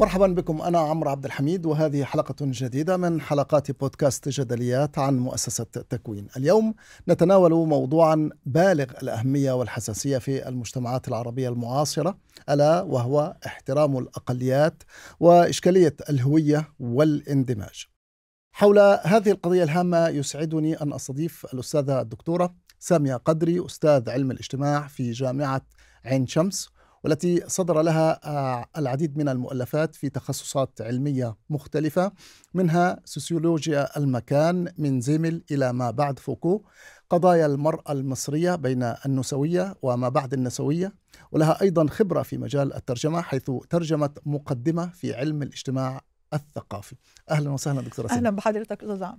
مرحبا بكم أنا عمرو عبد الحميد وهذه حلقة جديدة من حلقات بودكاست جدليات عن مؤسسة تكوين اليوم نتناول موضوعا بالغ الأهمية والحساسية في المجتمعات العربية المعاصرة ألا وهو احترام الأقليات وإشكالية الهوية والاندماج حول هذه القضية الهامة يسعدني أن أستضيف الأستاذة الدكتورة سامية قدري أستاذ علم الاجتماع في جامعة عين شمس والتي صدر لها آه، العديد من المؤلفات في تخصصات علمية مختلفة منها سوسيولوجيا المكان من زيمل إلى ما بعد فوكو قضايا المرأة المصرية بين النسوية وما بعد النسوية ولها أيضا خبرة في مجال الترجمة حيث ترجمت مقدمة في علم الاجتماع الثقافي أهلا وسهلا دكتورة أهلا بحضرتك أستاذ عمرو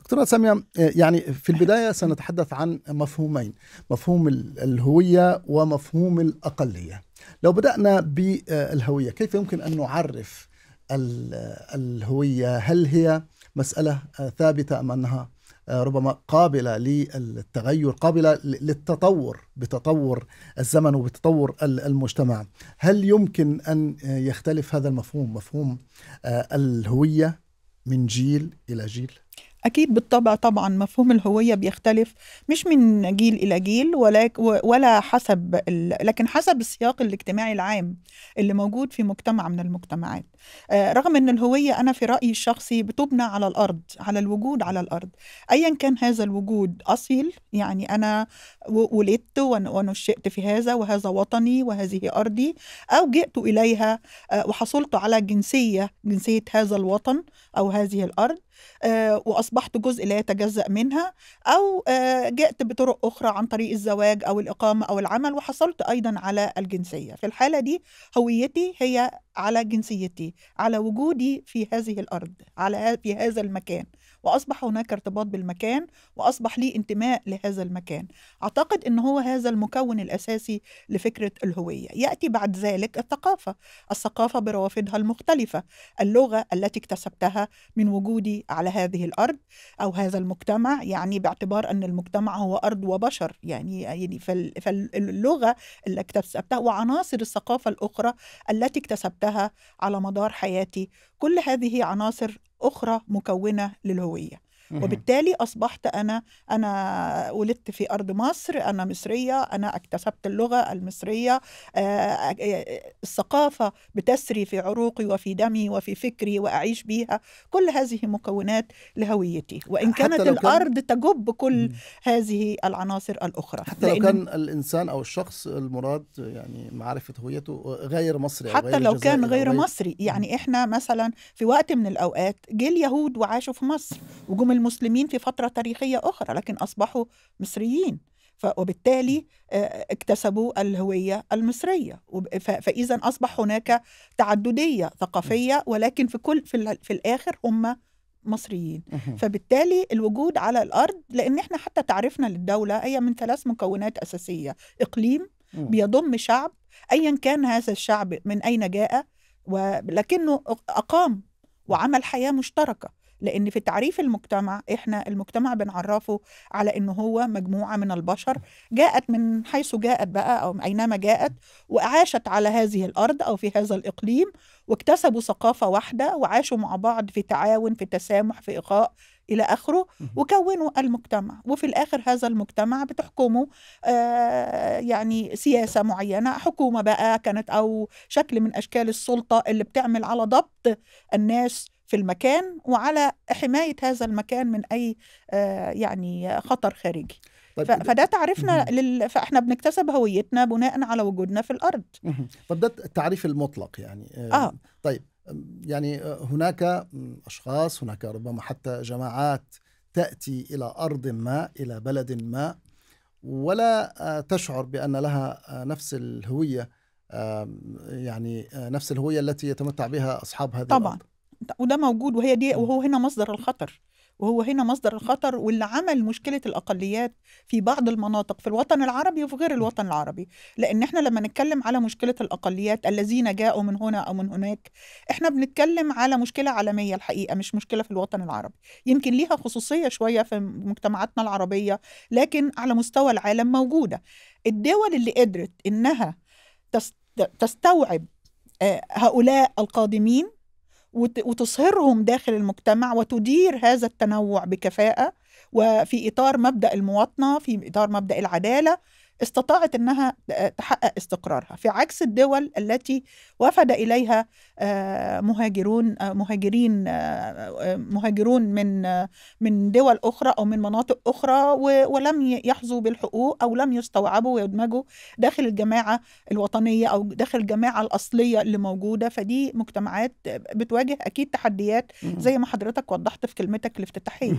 دكتورة سامية آه، يعني في البداية سنتحدث عن مفهومين مفهوم الهوية ومفهوم الأقلية لو بدأنا بالهوية كيف يمكن أن نعرف الهوية هل هي مسألة آه، ثابتة أم أنها آه، ربما قابلة للتغير قابلة للتطور بتطور الزمن وبتطور المجتمع هل يمكن أن يختلف هذا المفهوم مفهوم الهوية من جيل الى جيل أكيد بالطبع طبعا مفهوم الهوية بيختلف مش من جيل إلى جيل ولا ولا حسب لكن حسب السياق الاجتماعي العام اللي موجود في مجتمع من المجتمعات آه، رغم أن الهوية أنا في رأيي الشخصي بتبنى على الأرض على الوجود على الأرض أيا كان هذا الوجود أصيل يعني أنا ولدت ونشأت في هذا وهذا وطني وهذه أرضي أو جئت إليها آه، وحصلت على جنسية جنسية هذا الوطن أو هذه الأرض آه، واصبحت جزء لا يتجزا منها او آه، جئت بطرق اخرى عن طريق الزواج او الاقامه او العمل وحصلت ايضا على الجنسيه في الحاله دي هويتي هي على جنسيتي على وجودي في هذه الارض على في هذا المكان وأصبح هناك ارتباط بالمكان وأصبح لي انتماء لهذا المكان أعتقد أن هو هذا المكون الأساسي لفكرة الهوية يأتي بعد ذلك الثقافة الثقافة بروافدها المختلفة اللغة التي اكتسبتها من وجودي على هذه الأرض أو هذا المجتمع يعني باعتبار أن المجتمع هو أرض وبشر يعني يعني فاللغة اللي اكتسبتها وعناصر الثقافة الأخرى التي اكتسبتها على مدار حياتي كل هذه عناصر أخرى مكونة للهوية وبالتالي اصبحت انا انا ولدت في ارض مصر انا مصريه انا اكتسبت اللغه المصريه آه، آه، الثقافه بتسري في عروقي وفي دمي وفي فكري واعيش بيها كل هذه مكونات لهويتي وان كانت كان... الارض تجب كل هذه العناصر الاخرى حتى لو كان الانسان او الشخص المراد يعني معرفه هويته غير مصري حتى غير لو كان غير, غير مصري يعني احنا مثلا في وقت من الاوقات جه اليهود وعاشوا في مصر وجم المسلمين في فترة تاريخية أخرى لكن أصبحوا مصريين وبالتالي آه، اكتسبوا الهوية المصرية فإذا أصبح هناك تعددية ثقافية ولكن في كل في, في الآخر هم مصريين فبالتالي الوجود على الأرض لأن إحنا حتى تعرفنا للدولة هي من ثلاث مكونات أساسية إقليم بيضم شعب أيا كان هذا الشعب من أين جاء ولكنه أقام وعمل حياة مشتركة لان في تعريف المجتمع احنا المجتمع بنعرفه على ان هو مجموعه من البشر جاءت من حيث جاءت بقى او اينما جاءت وعاشت على هذه الارض او في هذا الاقليم واكتسبوا ثقافه واحده وعاشوا مع بعض في تعاون في تسامح في اخاء الى اخره وكونوا المجتمع وفي الاخر هذا المجتمع بتحكمه آه، يعني سياسه معينه حكومه بقى كانت او شكل من اشكال السلطه اللي بتعمل على ضبط الناس في المكان وعلى حمايه هذا المكان من اي آه، يعني خطر خارجي طيب فده تعريفنا لل... فاحنا بنكتسب هويتنا بناء على وجودنا في الارض طب ده التعريف المطلق يعني اه, آه. طيب آه، يعني هناك اشخاص هناك ربما حتى جماعات تاتي الى ارض ما الى بلد ما ولا تشعر بان لها نفس الهويه يعني نفس الهويه التي يتمتع بها اصحاب هذه طبعا الأرض. وده موجود وهي دي وهو هنا مصدر الخطر وهو هنا مصدر الخطر واللي عمل مشكله الاقليات في بعض المناطق في الوطن العربي وفي غير الوطن العربي لان احنا لما نتكلم على مشكله الاقليات الذين جاءوا من هنا او من هناك احنا بنتكلم على مشكله عالميه الحقيقه مش مشكله في الوطن العربي يمكن ليها خصوصيه شويه في مجتمعاتنا العربيه لكن على مستوى العالم موجوده الدول اللي قدرت انها تستوعب آه، هؤلاء القادمين وتصهرهم داخل المجتمع وتدير هذا التنوع بكفاءه وفي اطار مبدا المواطنه في اطار مبدا العداله استطاعت انها آه، تحقق استقرارها في عكس الدول التي وفد اليها آه، مهاجرون آه، مهاجرين مهاجرون من من دول اخرى او من مناطق اخرى ولم يحظوا بالحقوق او لم يستوعبوا ويدمجوا داخل الجماعه الوطنيه او داخل الجماعه الاصليه اللي موجوده فدي مجتمعات بتواجه اكيد تحديات زي ما حضرتك وضحت في كلمتك الافتتاحيه.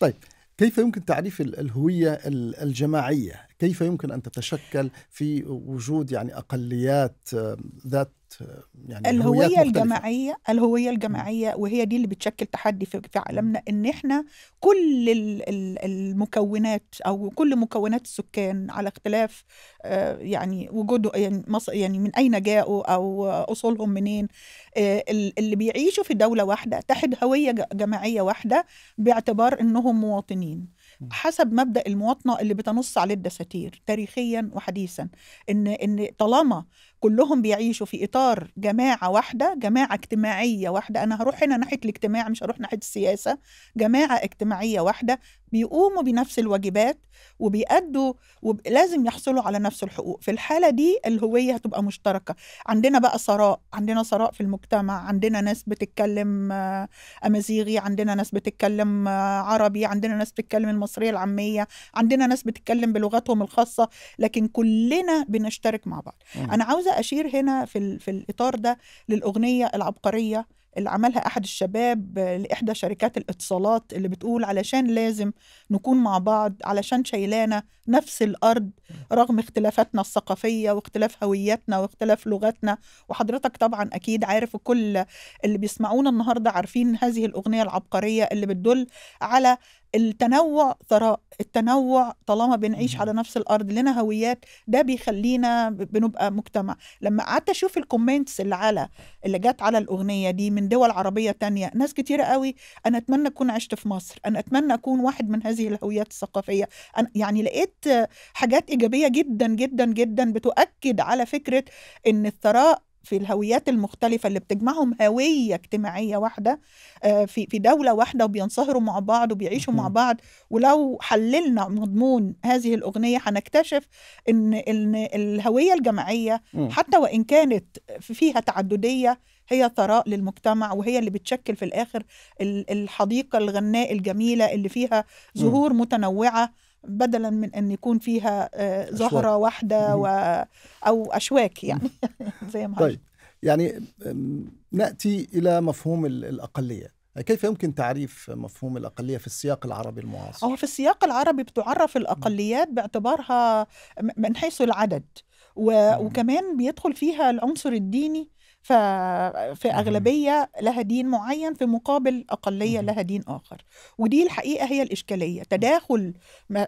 طيب كيف يمكن تعريف الهويه الجماعيه كيف يمكن ان تتشكل في وجود يعني اقليات آه، ذات آه، يعني الهوية الجماعية الهوية الجماعية وهي دي اللي بتشكل تحدي في, في عالمنا ان احنا كل المكونات او كل مكونات السكان على اختلاف آه، يعني وجوده يعني يعني من اين جاءوا او اصولهم منين اللي بيعيشوا في دولة واحدة تحت هوية جماعية واحدة باعتبار انهم مواطنين حسب مبدا المواطنه اللي بتنص عليه الدساتير تاريخيا وحديثا ان ان طالما كلهم بيعيشوا في اطار جماعه واحده جماعه اجتماعيه واحده انا هروح هنا ناحيه الاجتماع مش هروح ناحيه السياسه جماعه اجتماعيه واحده بيقوموا بنفس الواجبات وبيأدوا ولازم يحصلوا على نفس الحقوق في الحالة دي الهوية هتبقى مشتركة عندنا بقى ثراء عندنا ثراء في المجتمع عندنا ناس بتتكلم آه، أمازيغي عندنا ناس بتتكلم آه، عربي عندنا ناس بتتكلم المصرية العامية عندنا ناس بتتكلم بلغتهم الخاصة لكن كلنا بنشترك مع بعض أنا عاوز عاوزه اشير هنا في في الاطار ده للاغنيه العبقريه اللي عملها احد الشباب لاحدى شركات الاتصالات اللي بتقول علشان لازم نكون مع بعض علشان شايلانا نفس الارض رغم اختلافاتنا الثقافيه واختلاف هوياتنا واختلاف لغتنا وحضرتك طبعا اكيد عارف كل اللي بيسمعونا النهارده عارفين هذه الاغنيه العبقريه اللي بتدل على التنوع ثراء التنوع طالما بنعيش على نفس الارض لنا هويات ده بيخلينا بنبقى مجتمع لما قعدت اشوف الكومنتس اللي على اللي جت على الاغنيه دي من دول عربيه تانية ناس كتيره قوي انا اتمنى اكون عشت في مصر انا اتمنى اكون واحد من هذه الهويات الثقافيه أنا يعني لقيت حاجات ايجابيه جدا جدا جدا بتؤكد على فكره ان الثراء في الهويات المختلفة اللي بتجمعهم هوية اجتماعية واحدة آه، في في دولة واحدة وبينصهروا مع بعض وبيعيشوا مع بعض ولو حللنا مضمون هذه الأغنية هنكتشف إن إن الهوية الجماعية حتى وإن كانت فيها تعددية هي ثراء للمجتمع وهي اللي بتشكل في الآخر الحديقة الغناء الجميلة اللي فيها زهور متنوعة بدلا من ان يكون فيها آه، زهره واحده و او اشواك يعني زي ما طيب يعني ناتي الى مفهوم الاقليه كيف يمكن تعريف مفهوم الأقلية في السياق العربي المعاصر؟ هو في السياق العربي بتعرف الأقليات باعتبارها من حيث العدد و... وكمان بيدخل فيها العنصر الديني ففي أغلبية لها دين معين في مقابل أقلية لها دين آخر ودي الحقيقة هي الإشكالية تداخل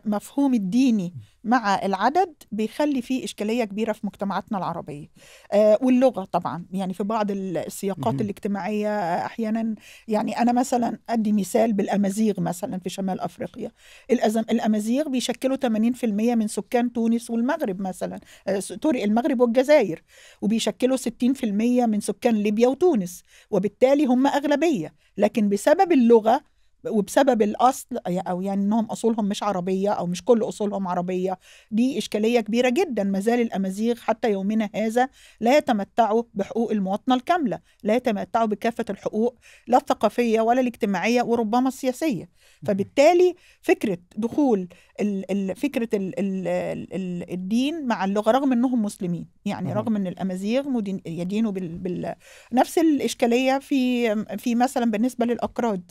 مفهوم الديني مع العدد بيخلي فيه إشكالية كبيرة في مجتمعاتنا العربية آه واللغة طبعا يعني في بعض السياقات الاجتماعية أحيانا يعني أنا مثلا أدي مثال بالأمازيغ مثلا في شمال أفريقيا الأزم الأمازيغ بيشكلوا 80% من سكان تونس والمغرب مثلا طرق آه، المغرب والجزائر وبيشكلوا 60% من سكان ليبيا وتونس وبالتالي هم أغلبية لكن بسبب اللغة وبسبب الاصل او يعني انهم اصولهم مش عربيه او مش كل اصولهم عربيه دي اشكاليه كبيره جدا ما زال الامازيغ حتى يومنا هذا لا يتمتعوا بحقوق المواطنه الكامله لا يتمتعوا بكافه الحقوق لا الثقافيه ولا الاجتماعيه وربما السياسيه فبالتالي فكره دخول فكره الدين مع اللغه رغم انهم مسلمين يعني رغم ان الامازيغ يدينوا بال نفس الاشكاليه في في مثلا بالنسبه للاكراد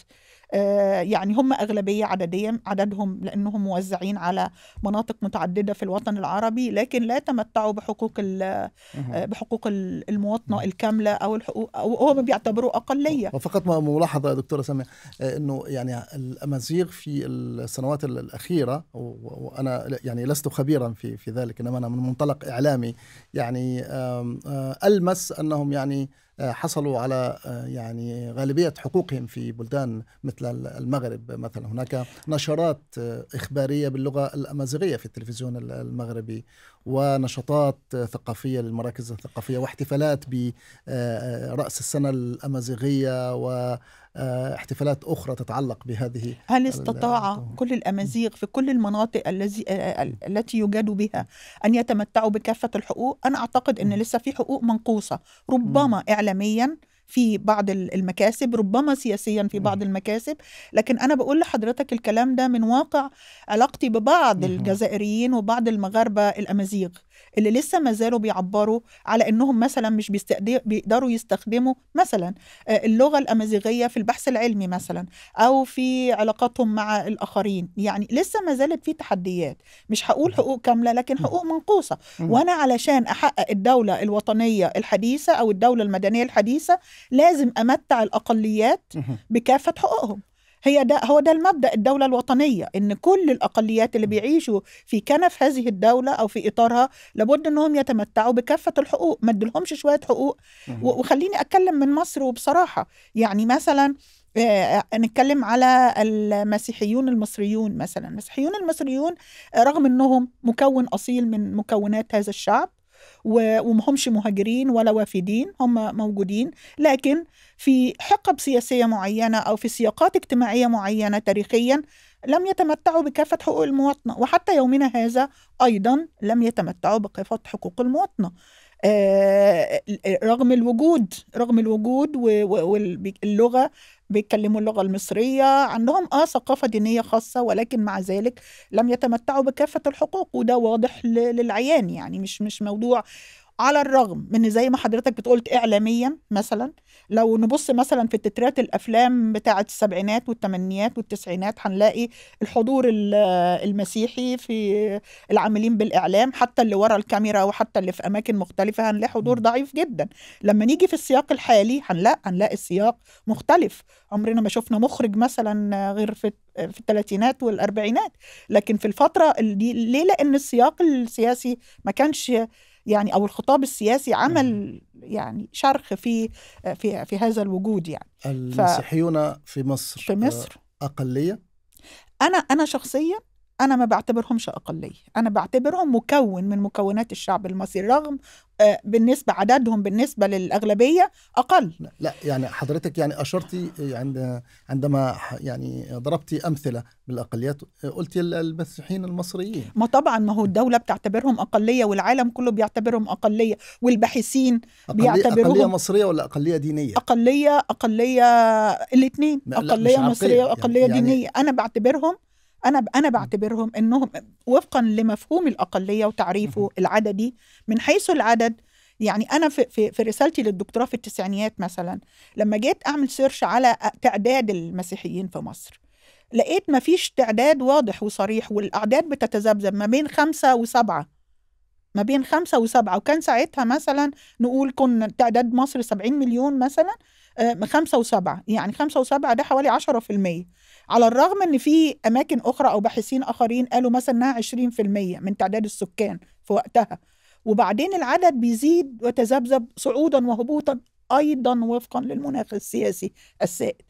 آه، يعني هم أغلبية عددية عددهم لأنهم موزعين على مناطق متعددة في الوطن العربي لكن لا تمتعوا بحقوق آه، بحقوق المواطنة الكاملة أو الحقوق أو هم بيعتبروا أقلية فقط ملاحظة يا دكتورة سامية آه، أنه يعني الأمازيغ في السنوات الأخيرة وأنا يعني لست خبيرا في في ذلك إنما أنا من منطلق إعلامي يعني ألمس أنهم يعني حصلوا على آه، يعني غالبيه حقوقهم في بلدان مثل المغرب مثلا هناك نشرات آه، اخباريه باللغه الامازيغيه في التلفزيون المغربي ونشاطات ثقافيه للمراكز الثقافيه واحتفالات براس آه، السنه الامازيغيه و آه، احتفالات أخرى تتعلق بهذه هل استطاع كل الأمازيغ في كل المناطق الذي آه، آه، التي يجاد بها أن يتمتعوا بكافة الحقوق أنا أعتقد أن لسه في حقوق منقوصة ربما إعلاميا في بعض المكاسب ربما سياسيا في بعض المكاسب لكن انا بقول لحضرتك الكلام ده من واقع علاقتي ببعض الجزائريين وبعض المغاربه الامازيغ اللي لسه ما زالوا بيعبروا على انهم مثلا مش بيقدروا يستخدموا مثلا آه، اللغه الامازيغيه في البحث العلمي مثلا او في علاقاتهم مع الاخرين يعني لسه ما زالت في تحديات مش هقول حقوق كامله لكن حقوق منقوصه وانا علشان احقق الدوله الوطنيه الحديثه او الدوله المدنيه الحديثه لازم امتع الاقليات بكافه حقوقهم هي ده هو ده المبدا الدوله الوطنيه ان كل الاقليات اللي بيعيشوا في كنف هذه الدوله او في اطارها لابد انهم يتمتعوا بكافه الحقوق ما ادلهمش شويه حقوق وخليني اتكلم من مصر وبصراحه يعني مثلا آه، آه، نتكلم على المسيحيون المصريون مثلا المسيحيون المصريون آه، رغم انهم مكون اصيل من مكونات هذا الشعب ومهمش مهاجرين ولا وافدين هم موجودين لكن في حقب سياسية معينة أو في سياقات اجتماعية معينة تاريخيا لم يتمتعوا بكافة حقوق المواطنة وحتى يومنا هذا أيضا لم يتمتعوا بكافة حقوق المواطنة آه، رغم الوجود رغم الوجود واللغه بيتكلموا اللغه المصريه عندهم اه ثقافه دينيه خاصه ولكن مع ذلك لم يتمتعوا بكافه الحقوق وده واضح للعيان يعني مش مش موضوع على الرغم من زي ما حضرتك بتقول اعلاميا مثلا لو نبص مثلا في تترات الافلام بتاعه السبعينات والثمانينات والتسعينات هنلاقي الحضور المسيحي في العاملين بالاعلام حتى اللي ورا الكاميرا وحتى اللي في اماكن مختلفه هنلاقي حضور ضعيف جدا لما نيجي في السياق الحالي هنلاقي هنلاقي السياق مختلف عمرنا ما شفنا مخرج مثلا غير في في الثلاثينات والاربعينات لكن في الفتره دي ليه لان السياق السياسي ما كانش يعني او الخطاب السياسي عمل يعني شرخ في في في هذا الوجود يعني المسيحيون ف... في مصر في مصر اقليه انا انا شخصيا أنا ما بعتبرهمش أقلية أنا بعتبرهم مكون من مكونات الشعب المصري رغم آه، بالنسبة عددهم بالنسبة للأغلبية أقل لا يعني حضرتك يعني أشرتي آه، عند عندما يعني ضربتي أمثلة بالأقليات آه، قلت المسيحيين المصريين ما طبعا ما هو الدولة بتعتبرهم أقلية والعالم كله بيعتبرهم أقلية والباحثين أقلي بيعتبروهم أقلية مصرية ولا أقلية دينية أقلية أقلية الاثنين أقلية مصرية وأقلية يعني, يعني دينية أنا بعتبرهم انا انا بعتبرهم انهم وفقا لمفهوم الاقليه وتعريفه العددي من حيث العدد يعني انا في في, في رسالتي للدكتوراه في التسعينيات مثلا لما جيت اعمل سيرش على تعداد المسيحيين في مصر لقيت ما فيش تعداد واضح وصريح والاعداد بتتذبذب ما بين خمسه وسبعه ما بين خمسة وسبعة وكان ساعتها مثلا نقول كنا تعداد مصر 70 مليون مثلا آه، خمسة وسبعة يعني خمسة وسبعة ده حوالي 10% على الرغم ان في اماكن اخرى او باحثين اخرين قالوا مثلا انها 20% من تعداد السكان في وقتها وبعدين العدد بيزيد وتذبذب صعودا وهبوطا ايضا وفقا للمناخ السياسي السائد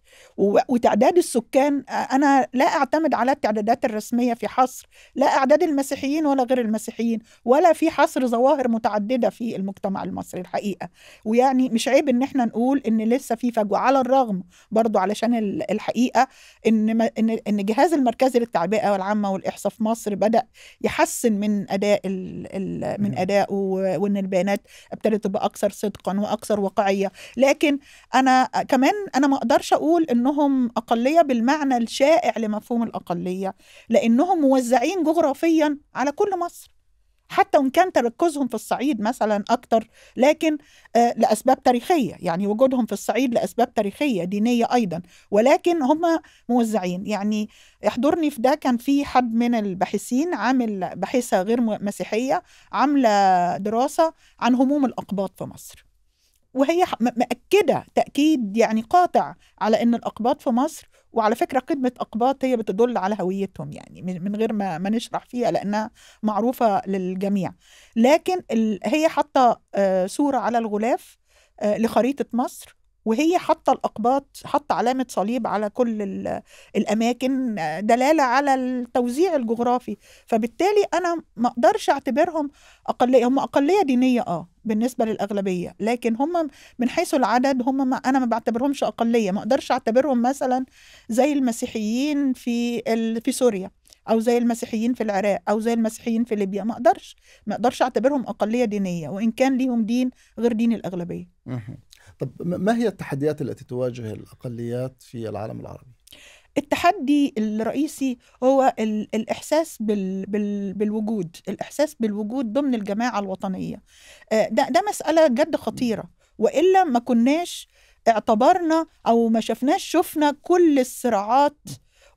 وتعداد السكان انا لا اعتمد على التعدادات الرسميه في حصر لا اعداد المسيحيين ولا غير المسيحيين ولا في حصر ظواهر متعدده في المجتمع المصري الحقيقه ويعني مش عيب ان احنا نقول ان لسه في فجوه على الرغم برضو علشان الحقيقه ان ان ان الجهاز المركزي للتعبئه والعامه والاحصاء في مصر بدا يحسن من اداء الـ الـ من ادائه وان البيانات ابتدت تبقى اكثر صدقا واكثر واقعيه لكن انا كمان انا ما اقدرش اقول بقول انهم اقليه بالمعنى الشائع لمفهوم الاقليه لانهم موزعين جغرافيا على كل مصر حتى وان كان تركزهم في الصعيد مثلا اكتر لكن آه، لاسباب تاريخيه يعني وجودهم في الصعيد لاسباب تاريخيه دينيه ايضا ولكن هم موزعين يعني يحضرني في ده كان في حد من الباحثين عامل باحثه غير مسيحيه عامله دراسه عن هموم الاقباط في مصر وهي مأكدة تأكيد يعني قاطع على أن الأقباط في مصر وعلى فكرة قدمة أقباط هي بتدل على هويتهم يعني من غير ما, ما نشرح فيها لأنها معروفة للجميع لكن هي حاطة آه، صورة على الغلاف آه، لخريطة مصر وهي حاطه الاقباط حاطه علامه صليب على كل الاماكن دلاله على التوزيع الجغرافي فبالتالي انا ما اقدرش اعتبرهم اقليه هم اقليه دينيه اه بالنسبه للاغلبيه لكن هم من حيث العدد هم ما انا ما بعتبرهمش اقليه ما اقدرش اعتبرهم مثلا زي المسيحيين في ال... في سوريا او زي المسيحيين في العراق او زي المسيحيين في ليبيا ما اقدرش ما اقدرش اعتبرهم اقليه دينيه وان كان ليهم دين غير دين الاغلبيه طب ما هي التحديات التي تواجه الأقليات في العالم العربي؟ التحدي الرئيسي هو الإحساس بال بال بالوجود الإحساس بالوجود ضمن الجماعة الوطنية آه، ده, ده مسألة جد خطيرة وإلا ما كناش اعتبرنا أو ما شفناش شفنا كل الصراعات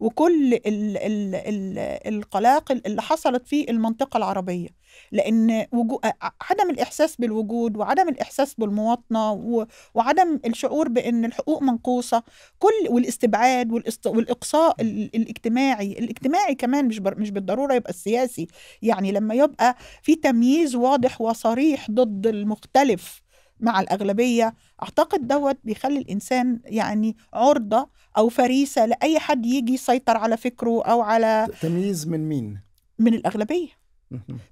وكل ال ال ال القلاقل اللي حصلت في المنطقة العربية لأن وجو... عدم الإحساس بالوجود وعدم الإحساس بالمواطنة وعدم الشعور بأن الحقوق منقوصة كل والاستبعاد والإقصاء الاجتماعي الاجتماعي كمان مش مش بالضرورة يبقى السياسي يعني لما يبقى في تمييز واضح وصريح ضد المختلف مع الأغلبية أعتقد دوت بيخلي الإنسان يعني عرضة أو فريسة لأي حد يجي يسيطر على فكره أو على تمييز من مين؟ من الأغلبية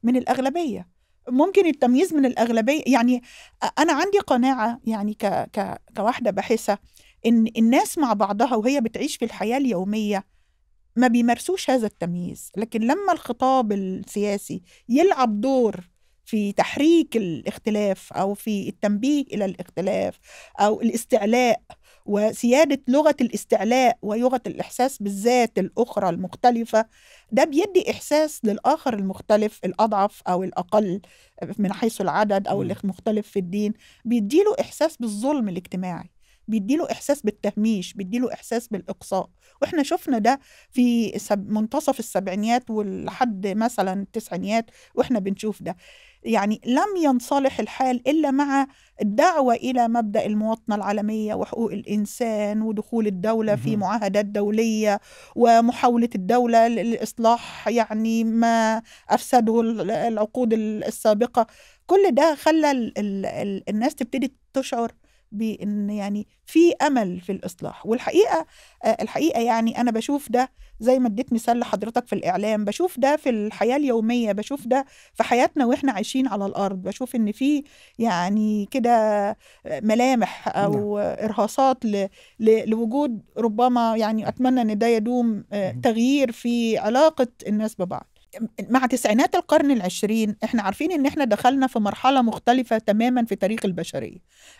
من الأغلبية ممكن التمييز من الأغلبية يعني أنا عندي قناعة يعني ك... ك... كواحدة باحثة إن الناس مع بعضها وهي بتعيش في الحياة اليومية ما بيمارسوش هذا التمييز لكن لما الخطاب السياسي يلعب دور في تحريك الاختلاف او في التنبيه الى الاختلاف او الاستعلاء وسياده لغه الاستعلاء ولغه الاحساس بالذات الاخرى المختلفه ده بيدي احساس للاخر المختلف الاضعف او الاقل من حيث العدد او المختلف في الدين بيديله احساس بالظلم الاجتماعي بيديله احساس بالتهميش بيديله احساس بالاقصاء واحنا شفنا ده في منتصف السبعينيات ولحد مثلا التسعينيات واحنا بنشوف ده يعني لم ينصلح الحال إلا مع الدعوة إلى مبدأ المواطنة العالمية وحقوق الإنسان ودخول الدولة في معاهدات دولية ومحاولة الدولة لإصلاح يعني ما أفسده العقود السابقة كل ده خلى الناس تبتدي تشعر بان يعني في امل في الاصلاح والحقيقه آه، الحقيقه يعني انا بشوف ده زي ما اديت مثال لحضرتك في الاعلام بشوف ده في الحياه اليوميه بشوف ده في حياتنا واحنا عايشين على الارض بشوف ان في يعني كده آه، ملامح او نعم. ارهاصات ل... ل... لوجود ربما يعني اتمنى ان ده يدوم آه، تغيير في علاقه الناس ببعض مع تسعينات القرن العشرين احنا عارفين ان احنا دخلنا في مرحلة مختلفة تماما في تاريخ البشرية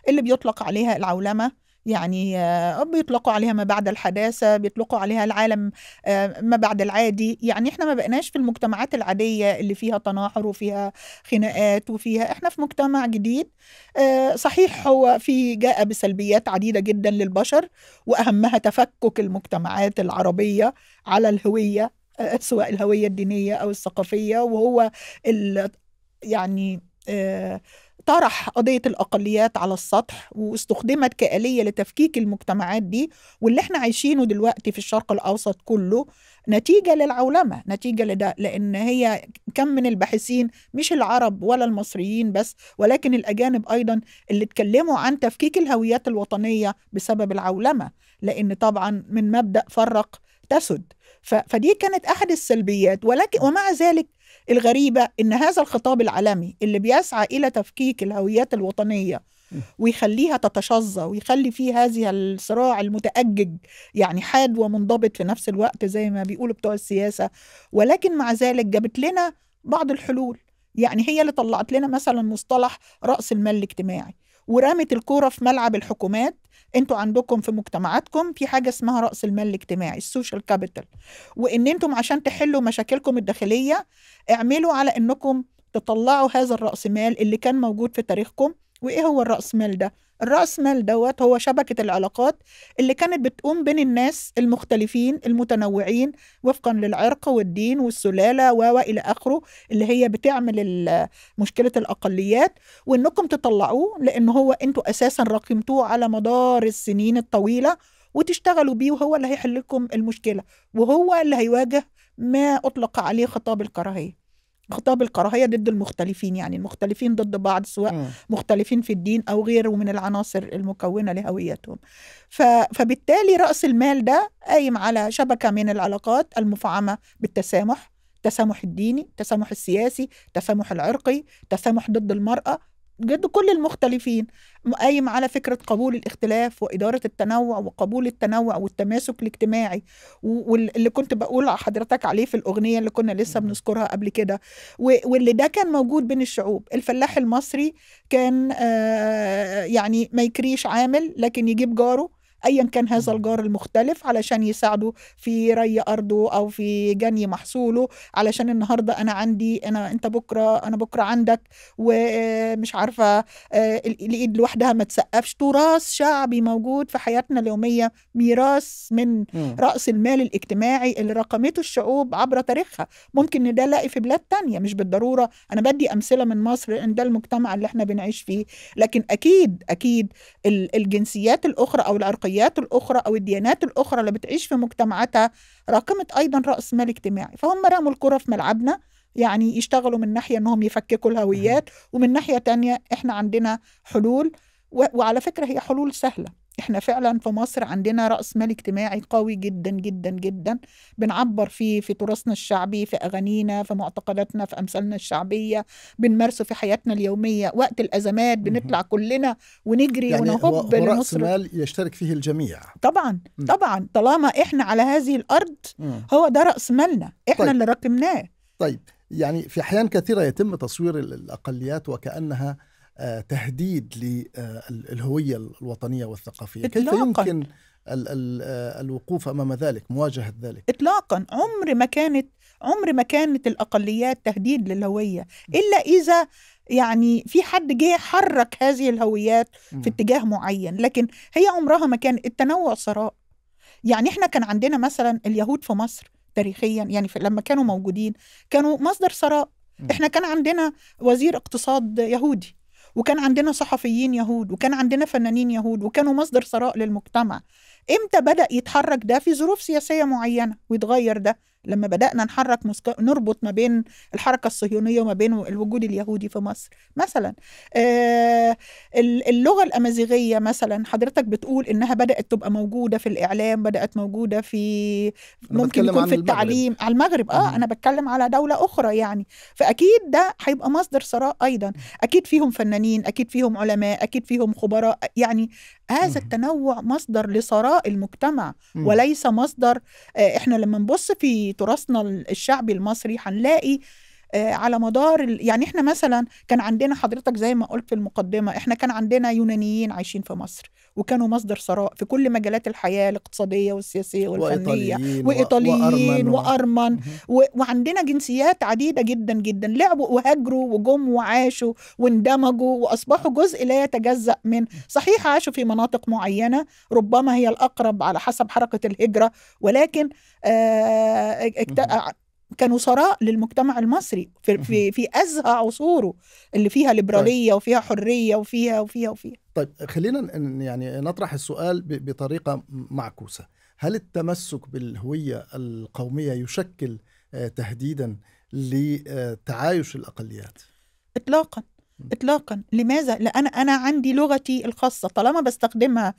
اللي بيطلق عليها العولمة يعني آه، بيطلقوا عليها ما بعد الحداثة بيطلقوا عليها العالم آه، ما بعد العادي يعني احنا ما بقناش في المجتمعات العادية اللي فيها تناحر وفيها خناقات وفيها احنا في مجتمع جديد آه، صحيح هو في جاء بسلبيات عديدة جدا للبشر وأهمها تفكك المجتمعات العربية على الهوية سواء الهويه الدينيه او الثقافيه وهو يعني آه، طرح قضية الأقليات على السطح واستخدمت كآلية لتفكيك المجتمعات دي واللي احنا عايشينه دلوقتي في الشرق الأوسط كله نتيجة للعولمة نتيجة لده لأن هي كم من الباحثين مش العرب ولا المصريين بس ولكن الأجانب أيضا اللي اتكلموا عن تفكيك الهويات الوطنية بسبب العولمة لأن طبعا من مبدأ فرق تسد فدي كانت احد السلبيات ولكن ومع ذلك الغريبه ان هذا الخطاب العالمي اللي بيسعى الى تفكيك الهويات الوطنيه ويخليها تتشظى ويخلي فيه هذه الصراع المتأجج يعني حاد ومنضبط في نفس الوقت زي ما بيقولوا بتوع السياسة ولكن مع ذلك جابت لنا بعض الحلول يعني هي اللي طلعت لنا مثلا مصطلح رأس المال الاجتماعي ورمت الكوره في ملعب الحكومات انتوا عندكم في مجتمعاتكم في حاجه اسمها راس المال الاجتماعي السوشيال كابيتال وان انتم عشان تحلوا مشاكلكم الداخليه اعملوا على انكم تطلعوا هذا الراس مال اللي كان موجود في تاريخكم وايه هو الراس مال ده الراس مال دوت هو شبكه العلاقات اللي كانت بتقوم بين الناس المختلفين المتنوعين وفقا للعرق والدين والسلاله والى اخره اللي هي بتعمل مشكله الاقليات وانكم تطلعوه لان هو انتوا اساسا رقمتوه على مدار السنين الطويله وتشتغلوا بيه وهو اللي هيحل لكم المشكله وهو اللي هيواجه ما اطلق عليه خطاب الكراهيه خطاب الكراهيه ضد المختلفين يعني المختلفين ضد بعض سواء م. مختلفين في الدين او غيره من العناصر المكونه لهويتهم ف... فبالتالي راس المال ده قايم على شبكه من العلاقات المفعمه بالتسامح التسامح الديني التسامح السياسي التسامح العرقي التسامح ضد المرأة ضد كل المختلفين قايم على فكرة قبول الاختلاف وإدارة التنوع وقبول التنوع والتماسك الاجتماعي واللي كنت بقول حضرتك عليه في الأغنية اللي كنا لسه بنذكرها قبل كده واللي ده كان موجود بين الشعوب الفلاح المصري كان آه، يعني ما يكريش عامل لكن يجيب جاره ايا كان هذا الجار المختلف علشان يساعده في ري ارضه او في جني محصوله علشان النهارده انا عندي انا انت بكره انا بكره عندك ومش عارفه آه، الايد لوحدها ما تسقفش تراث شعبي موجود في حياتنا اليوميه ميراث من راس المال الاجتماعي اللي رقمته الشعوب عبر تاريخها ممكن ان ده الاقي في بلاد تانية مش بالضروره انا بدي امثله من مصر ان ده المجتمع اللي احنا بنعيش فيه لكن اكيد اكيد الجنسيات الاخرى او العرقيات الثقافيات الأخرى أو الديانات الأخرى اللي بتعيش في مجتمعاتها راكمت أيضا رأس مال اجتماعي فهم رموا الكرة في ملعبنا يعني يشتغلوا من ناحية أنهم يفككوا الهويات ومن ناحية تانية إحنا عندنا حلول وعلى فكرة هي حلول سهلة احنا فعلا في مصر عندنا رأس مال اجتماعي قوي جدا جدا جدا بنعبر فيه في تراثنا الشعبي في أغانينا في معتقداتنا في أمثالنا الشعبية بنمارسه في حياتنا اليومية وقت الأزمات بنطلع كلنا ونجري يعني ونهب هو رأس مال يشترك فيه الجميع طبعا م. طبعا طالما احنا على هذه الأرض هو ده رأس مالنا احنا طيب. اللي رقمناه طيب يعني في أحيان كثيرة يتم تصوير الأقليات وكأنها آه، تهديد للهويه آه، الوطنيه والثقافيه إطلاقاً. كيف يمكن الـ الـ آه، الوقوف امام ذلك مواجهه ذلك اطلاقا عمر ما كانت عمر ما كانت الاقليات تهديد للهويه الا اذا يعني في حد جه حرك هذه الهويات في اتجاه معين لكن هي عمرها ما كان التنوع ثراء يعني احنا كان عندنا مثلا اليهود في مصر تاريخيا يعني لما كانوا موجودين كانوا مصدر ثراء احنا كان عندنا وزير اقتصاد يهودي وكان عندنا صحفيين يهود وكان عندنا فنانين يهود وكانوا مصدر ثراء للمجتمع امتى بدا يتحرك ده في ظروف سياسيه معينه ويتغير ده لما بدأنا نحرك مسك... نربط ما بين الحركة الصهيونية وما بين الوجود اليهودي في مصر مثلا آه اللغة الأمازيغية مثلا حضرتك بتقول إنها بدأت تبقى موجودة في الإعلام بدأت موجودة في ممكن يكون في التعليم المغرب. على المغرب آه, آه أنا بتكلم على دولة أخرى يعني فأكيد ده هيبقى مصدر ثراء أيضا أكيد فيهم فنانين أكيد فيهم علماء أكيد فيهم خبراء يعني هذا التنوع مصدر لثراء المجتمع وليس مصدر آه، احنا لما نبص في تراثنا الشعبي المصري هنلاقي آه، على مدار يعني احنا مثلا كان عندنا حضرتك زي ما قلت في المقدمه احنا كان عندنا يونانيين عايشين في مصر وكانوا مصدر ثراء في كل مجالات الحياه الاقتصاديه والسياسيه والفنيه وايطاليين, وإيطاليين وأرمن, وأرمن و... وعندنا جنسيات عديده جدا جدا لعبوا وهاجروا وجم وعاشوا واندمجوا واصبحوا جزء لا يتجزا من صحيح عاشوا في مناطق معينه ربما هي الاقرب على حسب حركه الهجره ولكن آه اكت... كانوا وزراء للمجتمع المصري في, في, في ازهى عصوره اللي فيها طيب. ليبراليه وفيها حريه وفيها وفيها وفيها طيب خلينا يعني نطرح السؤال بطريقه معكوسه هل التمسك بالهويه القوميه يشكل آه، تهديدا لتعايش الاقليات اطلاقا اطلاقا لماذا لأنا انا عندي لغتي الخاصه طالما بستخدمها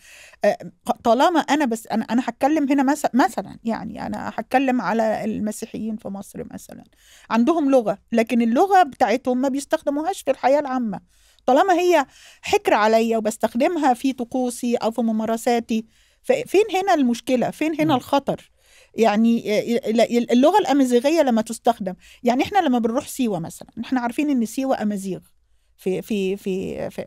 آه، طالما انا بس انا انا هتكلم هنا مثلا يعني انا هتكلم على المسيحيين في مصر مثلا عندهم لغه لكن اللغه بتاعتهم ما بيستخدموهاش في الحياه العامه طالما هي حكر عليا وبستخدمها في طقوسي او في ممارساتي فين هنا المشكله فين هنا الخطر يعني آه، اللغه الامازيغيه لما تستخدم يعني احنا لما بنروح سيوه مثلا احنا عارفين ان سيوه امازيغ في في في, في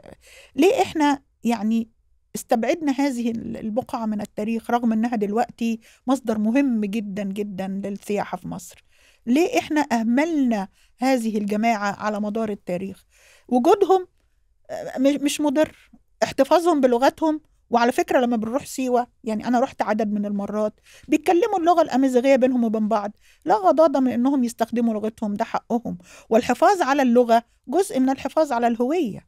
ليه احنا يعني استبعدنا هذه البقعة من التاريخ رغم أنها دلوقتي مصدر مهم جدا جدا للسياحة في مصر ليه إحنا أهملنا هذه الجماعة على مدار التاريخ وجودهم آه، مش مضر احتفاظهم بلغتهم وعلى فكره لما بنروح سيوه يعني انا رحت عدد من المرات بيتكلموا اللغه الامازيغيه بينهم وبين بعض لا غضاضه من انهم يستخدموا لغتهم ده حقهم والحفاظ على اللغه جزء من الحفاظ على الهويه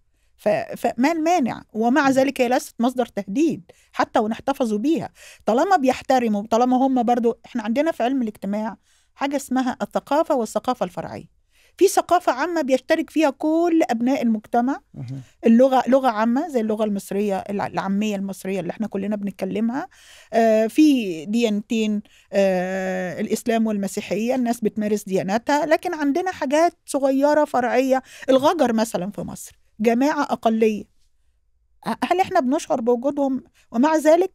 فما المانع ومع ذلك هي ليست مصدر تهديد حتى وان احتفظوا بيها طالما بيحترموا طالما هم برضو احنا عندنا في علم الاجتماع حاجه اسمها الثقافه والثقافه الفرعيه في ثقافه عامه بيشترك فيها كل ابناء المجتمع اللغه لغه عامه زي اللغه المصريه العاميه المصريه اللي احنا كلنا بنتكلمها آه، في ديانتين آه، الاسلام والمسيحيه الناس بتمارس دياناتها لكن عندنا حاجات صغيره فرعيه الغجر مثلا في مصر جماعه اقليه هل احنا بنشعر بوجودهم ومع ذلك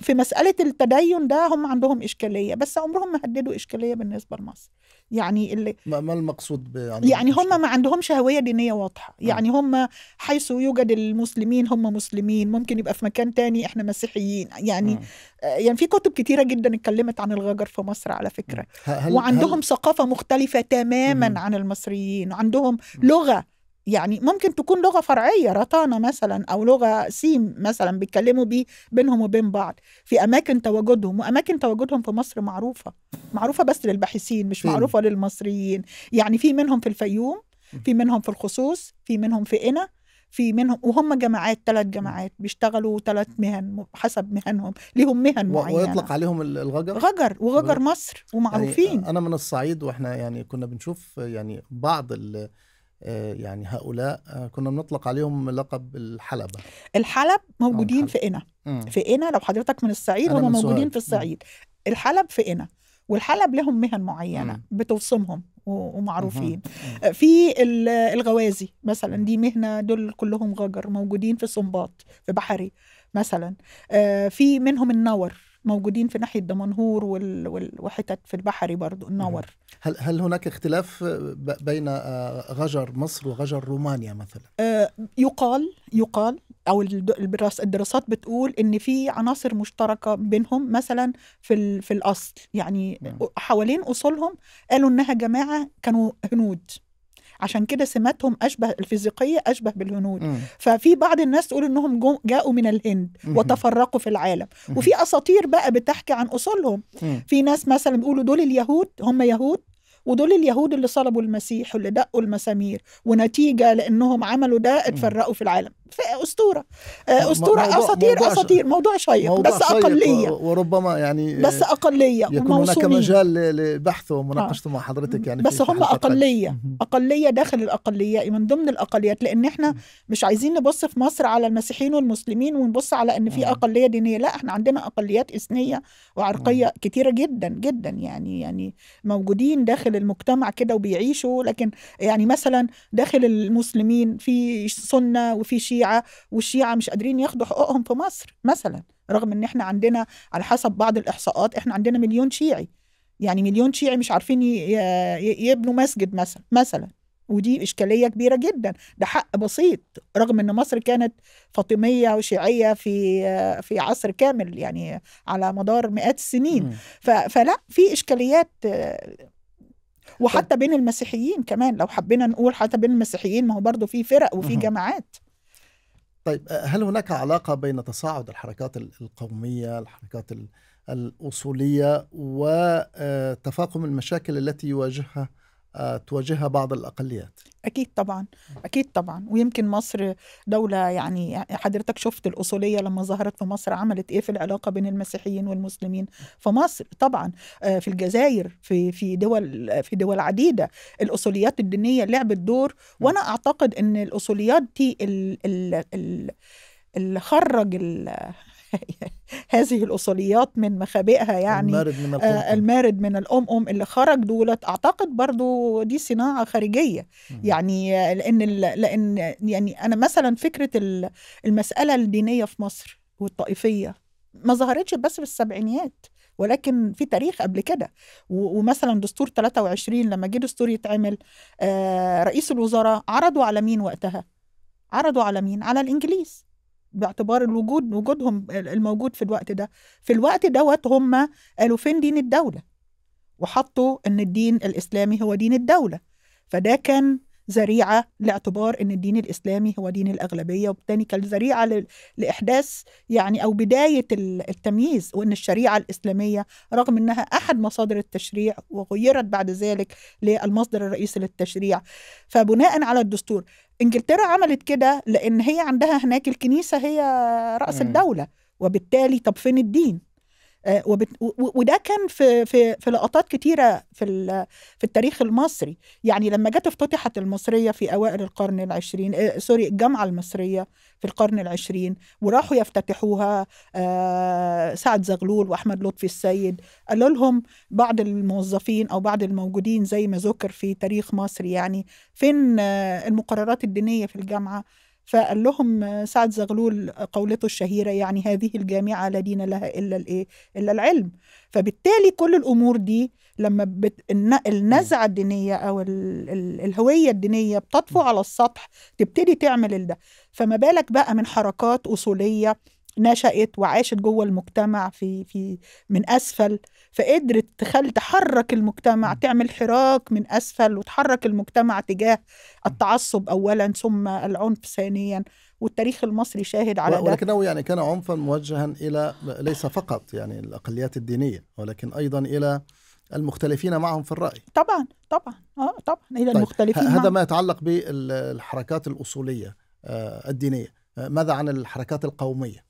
في مسألة التدين ده هم عندهم إشكالية بس عمرهم ما هددوا إشكالية بالنسبة لمصر يعني اللي ما, ما المقصود يعني, يعني هم ما عندهمش هويه دينيه واضحه نعم. يعني هم حيث يوجد المسلمين هم مسلمين ممكن يبقى في مكان تاني احنا مسيحيين يعني آه. يعني في كتب كتيره جدا اتكلمت عن الغجر في مصر على فكره نعم. هل وعندهم هل ثقافه مختلفه تماما مم. عن المصريين وعندهم لغه يعني ممكن تكون لغه فرعيه رطانه مثلا او لغه سيم مثلا بيتكلموا بيه بينهم وبين بعض في اماكن تواجدهم واماكن تواجدهم في مصر معروفه معروفه بس للباحثين مش معروفه للمصريين يعني في منهم في الفيوم في منهم في الخصوص في منهم في قنا في منهم وهم جماعات ثلاث جماعات بيشتغلوا ثلاث مهن حسب مهنهم ليهم مهن معينه ويطلق عليهم الغجر غجر وغجر مصر ومعروفين يعني انا من الصعيد واحنا يعني كنا بنشوف يعني بعض ال آه، يعني هؤلاء آه، كنا بنطلق عليهم لقب الحلبة الحلب آه، موجودين في قنا في قنا لو حضرتك من الصعيد هم موجودين في الصعيد الحلب في قنا والحلب لهم مهن معينة بتوصمهم ومعروفين في الغوازي مثلا دي مهنة دول كلهم غجر موجودين في سنباط في بحري مثلا في منهم النور موجودين في ناحيه دمنهور وحتت في البحري برضو النور هل هل هناك اختلاف بين آه، غجر مصر وغجر رومانيا مثلا آه، يقال يقال او الدراسات بتقول ان في عناصر مشتركه بينهم مثلا في في الاصل يعني حوالين اصولهم قالوا انها جماعه كانوا هنود عشان كده سماتهم اشبه الفيزيقيه اشبه بالهنود م. ففي بعض الناس تقول انهم جاءوا من الهند م. وتفرقوا في العالم م. وفي اساطير بقى بتحكي عن اصولهم م. في ناس مثلا بيقولوا دول اليهود هم يهود ودول اليهود اللي صلبوا المسيح واللي دقوا المسامير ونتيجه لانهم عملوا ده اتفرقوا في العالم اسطوره آه، اسطوره موضوع اساطير موضوع اساطير موضوع شيق موضوع بس اقليه وربما يعني بس اقليه يكون هناك مجال لبحث ومناقشته آه. مع حضرتك يعني بس هم اقليه اقليه داخل الاقليه من ضمن الاقليات لان احنا مش عايزين نبص في مصر على المسيحيين والمسلمين ونبص على ان في اقليه دينيه لا احنا عندنا اقليات اثنيه وعرقيه كتيره جدا جدا يعني يعني موجودين داخل المجتمع كده وبيعيشوا لكن يعني مثلا داخل المسلمين في سنه وفي شيعه الشيعه والشيعه مش قادرين ياخدوا حقوقهم في مصر مثلا رغم ان احنا عندنا على حسب بعض الاحصاءات احنا عندنا مليون شيعي يعني مليون شيعي مش عارفين يبنوا مسجد مثلا مثلا ودي اشكاليه كبيره جدا ده حق بسيط رغم ان مصر كانت فاطميه وشيعيه في في عصر كامل يعني على مدار مئات السنين فلا في اشكاليات وحتى بين المسيحيين كمان لو حبينا نقول حتى بين المسيحيين ما هو برضه في فرق وفي جماعات طيب آه، هل هناك علاقة بين تصاعد الحركات القومية الحركات الأصولية وتفاقم آه، المشاكل التي يواجهها آه، تواجهها بعض الاقليات اكيد طبعا اكيد طبعا ويمكن مصر دوله يعني حضرتك شفت الاصوليه لما ظهرت في مصر عملت ايه في العلاقه بين المسيحيين والمسلمين في مصر طبعا آه، في الجزائر في في دول في دول عديده الاصوليات الدينيه لعبت دور نعم. وانا اعتقد ان الاصوليات دي اللي خرج ال هذه الأصوليات من مخابئها يعني المارد من آه، الأم آه المارد من الأم أم اللي خرج دولت أعتقد برضو دي صناعة خارجية مم. يعني آه، لأن لأن يعني أنا مثلا فكرة المسألة الدينية في مصر والطائفية ما ظهرتش بس في السبعينيات ولكن في تاريخ قبل كده ومثلا دستور 23 لما جه دستور يتعمل آه، رئيس الوزراء عرضوا على مين وقتها؟ عرضوا على مين؟ على الانجليز باعتبار الوجود وجودهم الموجود في الوقت ده في الوقت دوت هم قالوا فين دين الدولة وحطوا أن الدين الإسلامي هو دين الدولة فده كان ذريعة لاعتبار أن الدين الإسلامي هو دين الأغلبية وبالتالي كان ذريعة لإحداث يعني أو بداية التمييز وأن الشريعة الإسلامية رغم أنها أحد مصادر التشريع وغيرت بعد ذلك للمصدر الرئيسي للتشريع فبناء على الدستور انجلترا عملت كده لان هي عندها هناك الكنيسه هي راس الدوله وبالتالي طب فين الدين آه، وده كان في في في لقطات كتيره في في التاريخ المصري يعني لما جت افتتحت المصريه في اوائل القرن العشرين آه، سوري الجامعه المصريه في القرن العشرين وراحوا يفتتحوها آه، سعد زغلول واحمد لطفي السيد قالوا لهم بعض الموظفين او بعض الموجودين زي ما ذكر في تاريخ مصر يعني فين المقررات الدينيه في الجامعه فقال لهم سعد زغلول قولته الشهيرة يعني هذه الجامعة لا دين لها إلا الإيه؟ إلا العلم فبالتالي كل الأمور دي لما بت... النزعة الدينية أو ال... الهوية الدينية بتطفو على السطح تبتدي تعمل ده فما بالك بقى من حركات أصولية نشأت وعاشت جوه المجتمع في في من اسفل فقدرت تخل تحرك المجتمع تعمل حراك من اسفل وتحرك المجتمع تجاه التعصب اولا ثم العنف ثانيا والتاريخ المصري شاهد على ولكنه ده ولكنه يعني كان عنفا موجها الى ليس فقط يعني الاقليات الدينيه ولكن ايضا الى المختلفين معهم في الرأي طبعا طبعا اه طبعا إلى طيب المختلفين هذا ما يتعلق بالحركات الأصولية آه، الدينية آه، ماذا عن الحركات القومية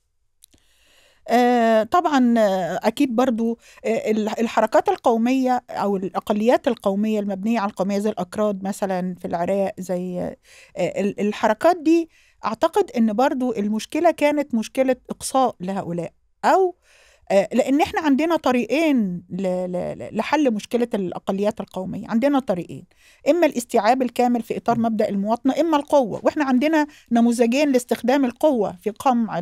آه، طبعا آه، اكيد برضو آه، الحركات القوميه او الاقليات القوميه المبنيه على القوميه زي الاكراد مثلا في العراق زي الحركات دي اعتقد ان برضو المشكله كانت مشكله اقصاء لهؤلاء او آه، لان احنا عندنا طريقين لحل مشكله الاقليات القوميه عندنا طريقين اما الاستيعاب الكامل في اطار مبدا المواطنه اما القوه واحنا عندنا نموذجين لاستخدام القوه في قمع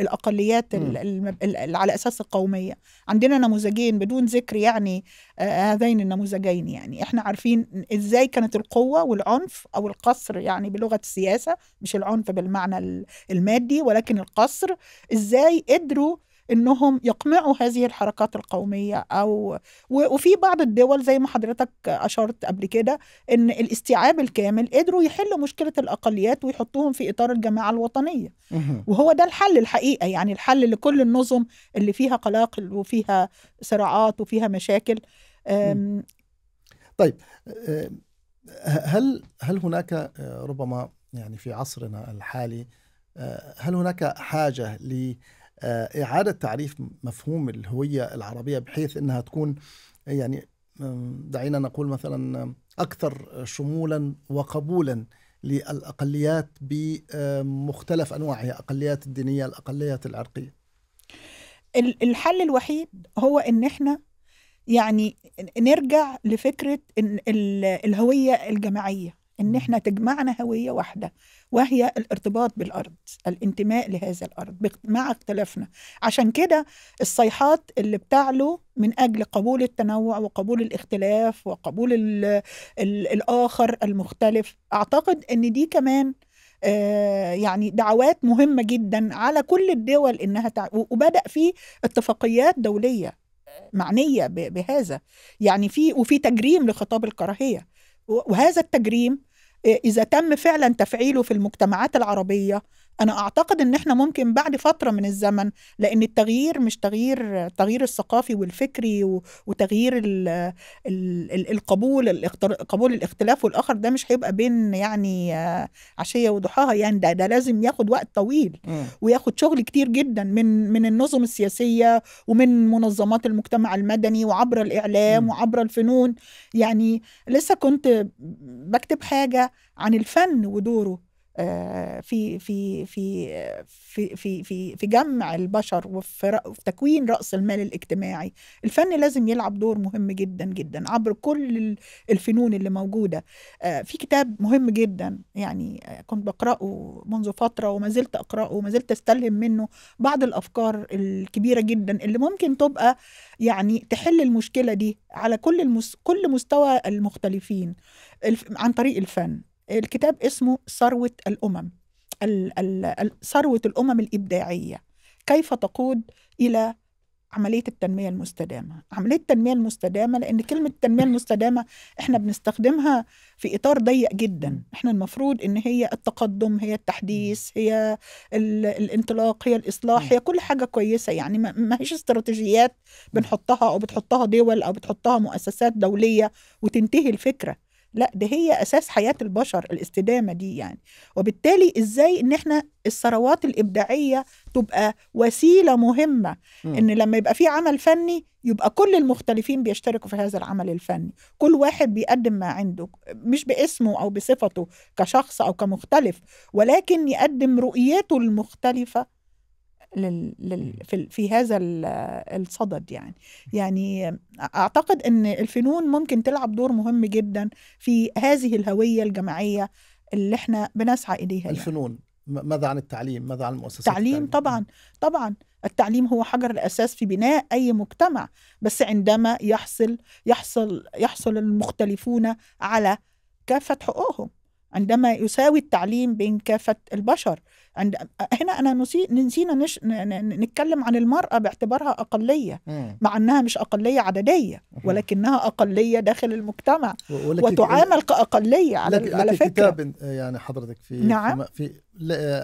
الاقليات ال على اساس القوميه عندنا نموذجين بدون ذكر يعني آه، آه، هذين النموذجين يعني احنا عارفين ازاي كانت القوه والعنف او القصر يعني بلغه السياسه مش العنف بالمعنى المادي ولكن القصر ازاي قدروا انهم يقمعوا هذه الحركات القوميه او وفي بعض الدول زي ما حضرتك اشرت قبل كده ان الاستيعاب الكامل قدروا يحلوا مشكله الاقليات ويحطوهم في اطار الجماعه الوطنيه وهو ده الحل الحقيقه يعني الحل لكل النظم اللي فيها قلاقل وفيها صراعات وفيها مشاكل طيب آه، آه، هل هل هناك آه، ربما يعني في عصرنا الحالي هل هناك حاجه ل آه، إعادة تعريف مفهوم الهوية العربية بحيث أنها تكون يعني دعينا نقول مثلا أكثر شمولا وقبولا للأقليات بمختلف أنواعها الأقليات الدينية الأقليات العرقية الحل الوحيد هو أن احنا يعني نرجع لفكرة الهوية الجماعية ان احنا تجمعنا هويه واحده وهي الارتباط بالارض الانتماء لهذا الارض مع اختلافنا عشان كده الصيحات اللي بتعلو من اجل قبول التنوع وقبول الاختلاف وقبول الـ الـ الاخر المختلف اعتقد ان دي كمان آه، يعني دعوات مهمة جدا على كل الدول إنها تع... وبدأ في اتفاقيات دولية آه، معنية بهذا يعني في وفي تجريم لخطاب الكراهية وهذا التجريم إيه، إذا تم فعلا تفعيله في المجتمعات العربية انا اعتقد ان احنا ممكن بعد فتره من الزمن لان التغيير مش تغيير التغيير الثقافي والفكري وتغيير ال ال القبول قبول الاختلاف والاخر ده مش هيبقى بين يعني آه، عشيه وضحاها يعني ده ده لازم ياخد وقت طويل وياخد شغل كتير جدا من من النظم السياسيه ومن منظمات المجتمع المدني وعبر الاعلام وعبر الفنون يعني لسه كنت بكتب حاجه عن الفن ودوره آه، في في في في في في, في جمع البشر وفي تكوين راس المال الاجتماعي الفن لازم يلعب دور مهم جدا جدا عبر كل الفنون اللي موجوده آه، في كتاب مهم جدا يعني آه، كنت بقراه منذ فتره وما زلت اقراه وما زلت استلهم منه بعض الافكار الكبيره جدا اللي ممكن تبقى يعني تحل المشكله دي على كل المس... كل مستوى المختلفين عن طريق الفن الكتاب اسمه ثروة الأمم ثروة الأمم الإبداعية كيف تقود إلى عملية التنمية المستدامة عملية التنمية المستدامة لأن كلمة التنمية المستدامة إحنا بنستخدمها في إطار ضيق جدا إحنا المفروض إن هي التقدم هي التحديث هي الانطلاق هي الإصلاح هي كل حاجة كويسة يعني ما هيش استراتيجيات بنحطها أو بتحطها دول أو بتحطها مؤسسات دولية وتنتهي الفكرة لا ده هي اساس حياه البشر الاستدامه دي يعني وبالتالي ازاي ان احنا الثروات الابداعيه تبقى وسيله مهمه م. ان لما يبقى في عمل فني يبقى كل المختلفين بيشتركوا في هذا العمل الفني كل واحد بيقدم ما عنده مش باسمه او بصفته كشخص او كمختلف ولكن يقدم رؤيته المختلفه لل... لل... في, في هذا الصدد يعني يعني اعتقد ان الفنون ممكن تلعب دور مهم جدا في هذه الهويه الجماعيه اللي احنا بنسعى اليها يعني. الفنون يعني. ماذا عن التعليم ماذا عن المؤسسات التعليم طبعا طبعا التعليم هو حجر الاساس في بناء اي مجتمع بس عندما يحصل يحصل يحصل المختلفون على كافه حقوقهم عندما يساوي التعليم بين كافه البشر عند هنا انا نسي... نسينا نش... نتكلم عن المراه باعتبارها اقليه مع انها مش اقليه عدديه ولكنها اقليه داخل المجتمع وتعامل كاقليه على لك على فكره كتاب يعني حضرتك في نعم. في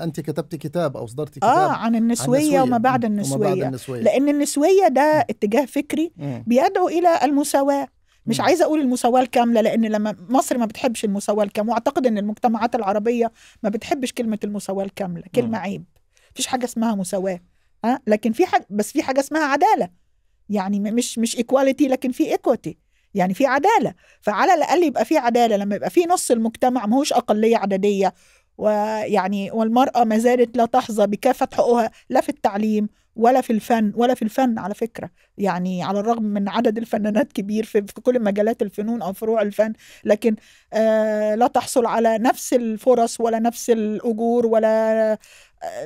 انت كتبت كتاب او اصدرت آه، كتاب اه عن النسويه, عن النسوية وما, بعد النسوية. وما بعد النسويه لان النسويه ده اتجاه فكري بيدعو الى المساواه مش عايزه اقول المساواه الكامله لان لما مصر ما بتحبش المساواه الكامله واعتقد ان المجتمعات العربيه ما بتحبش كلمه المساواه الكامله كلمه عيب مفيش حاجه اسمها مساواه ها لكن في حاجه بس في حاجه اسمها عداله يعني مش مش ايكواليتي لكن في ايكوتي يعني في عداله فعلى الاقل يبقى في عداله لما يبقى في نص المجتمع ما هوش اقليه عدديه ويعني والمراه ما زالت لا تحظى بكافه حقوقها لا في التعليم ولا في الفن ولا في الفن على فكرة يعني على الرغم من عدد الفنانات كبير في, كل مجالات الفنون أو فروع الفن لكن آه، لا تحصل على نفس الفرص ولا نفس الأجور ولا آه،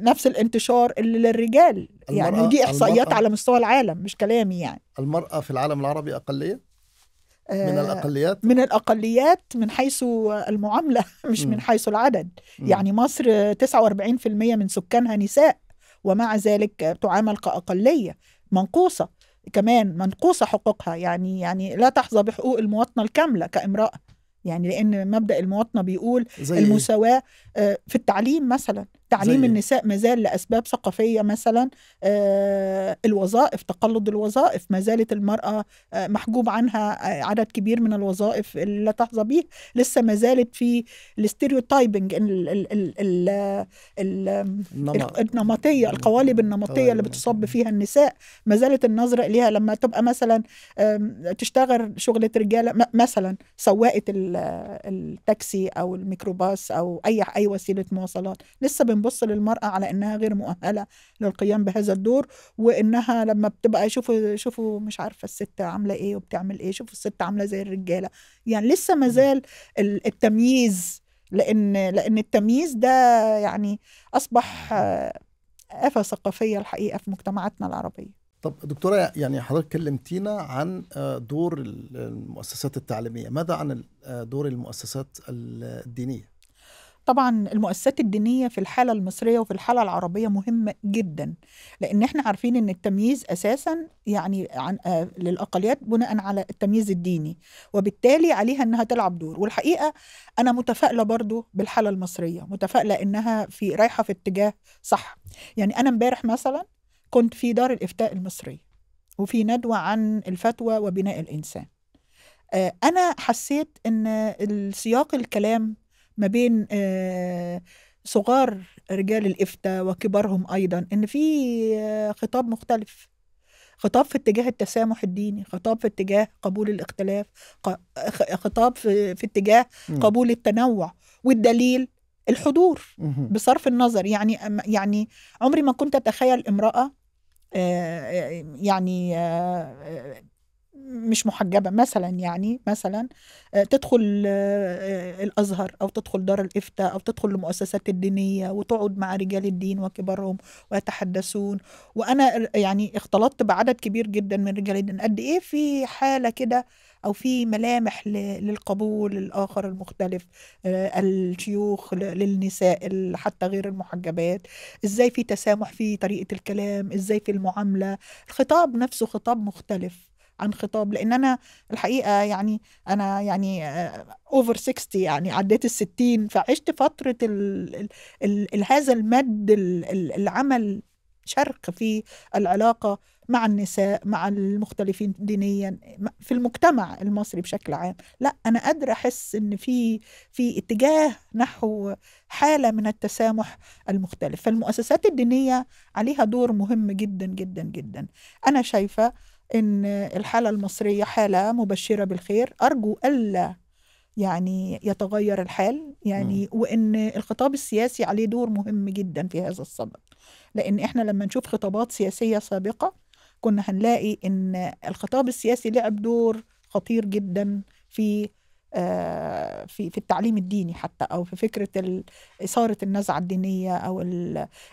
نفس الانتشار اللي للرجال يعني دي إحصائيات على مستوى العالم مش كلامي يعني المرأة في العالم العربي أقلية؟ من آه، الأقليات من الأقليات من حيث المعاملة مش م. من حيث العدد م. يعني مصر 49% من سكانها نساء ومع ذلك تعامل كأقلية منقوصة كمان منقوصة حقوقها يعني يعني لا تحظى بحقوق المواطنة الكاملة كامرأة يعني لأن مبدأ المواطنة بيقول إيه؟ المساواة آه، في التعليم مثلا تعليم النساء مازال لأسباب ثقافية مثلا آه، الوظائف تقلد الوظائف ما زالت المرأة آه، محجوب عنها آه، عدد كبير من الوظائف اللي لا تحظى به لسه ما زالت في الاستيريوتايبنج النمطية القوالب النمطية اللي بتصب فيها النساء ما زالت النظرة إليها لما تبقى مثلا تشتغل شغلة رجالة مثلا سواقة التاكسي أو الميكروباص أو أي أي وسيلة مواصلات لسه بنبص للمرأة على إنها غير مؤهلة للقيام بهذا الدور وإنها لما بتبقى شوفوا شوفوا مش عارفة الست عاملة إيه وبتعمل إيه شوفوا الست عاملة زي الرجالة يعني لسه مازال التمييز لأن لأن التمييز ده يعني أصبح آفة ثقافية الحقيقة في مجتمعاتنا العربية طب دكتوره يعني حضرتك كلمتينا عن دور المؤسسات التعليميه ماذا عن دور المؤسسات الدينيه طبعا المؤسسات الدينية في الحالة المصرية وفي الحالة العربية مهمة جدا لأن احنا عارفين أن التمييز أساسا يعني عن آه، للأقليات بناء على التمييز الديني وبالتالي عليها أنها تلعب دور والحقيقة أنا متفائلة برضو بالحالة المصرية متفائلة أنها في رايحة في اتجاه صح يعني أنا امبارح مثلا كنت في دار الإفتاء المصري وفي ندوة عن الفتوى وبناء الإنسان آه، أنا حسيت أن السياق الكلام ما بين آه، صغار رجال الافتاء وكبارهم ايضا ان في آه، خطاب مختلف خطاب في اتجاه التسامح الديني خطاب في اتجاه قبول الاختلاف خطاب في, اتجاه قبول التنوع والدليل الحضور بصرف النظر يعني يعني عمري ما كنت اتخيل امراه آه، يعني مش محجبه مثلا يعني مثلا آه، تدخل آه، آه، الازهر او تدخل دار الافتاء او تدخل المؤسسات الدينيه وتقعد مع رجال الدين وكبارهم ويتحدثون وانا يعني اختلطت بعدد كبير جدا من رجال الدين قد ايه في حاله كده او في ملامح للقبول الاخر المختلف الشيوخ للنساء حتى غير المحجبات ازاي في تسامح في طريقه الكلام ازاي في المعامله الخطاب نفسه خطاب مختلف عن خطاب لان انا الحقيقه يعني انا يعني اوفر آه، 60 يعني عديت ال 60 فعشت فتره الـ الـ الـ هذا المد العمل شرق في العلاقه مع النساء مع المختلفين دينيا في المجتمع المصري بشكل عام لا انا قادره احس ان في في اتجاه نحو حاله من التسامح المختلف فالمؤسسات الدينيه عليها دور مهم جدا جدا جدا انا شايفه ان الحاله المصريه حاله مبشره بالخير ارجو الا يعني يتغير الحال يعني م. وان الخطاب السياسي عليه دور مهم جدا في هذا الصدد لان احنا لما نشوف خطابات سياسيه سابقه كنا هنلاقي ان الخطاب السياسي لعب دور خطير جدا في في في التعليم الديني حتى او في فكره اثاره النزعه الدينيه او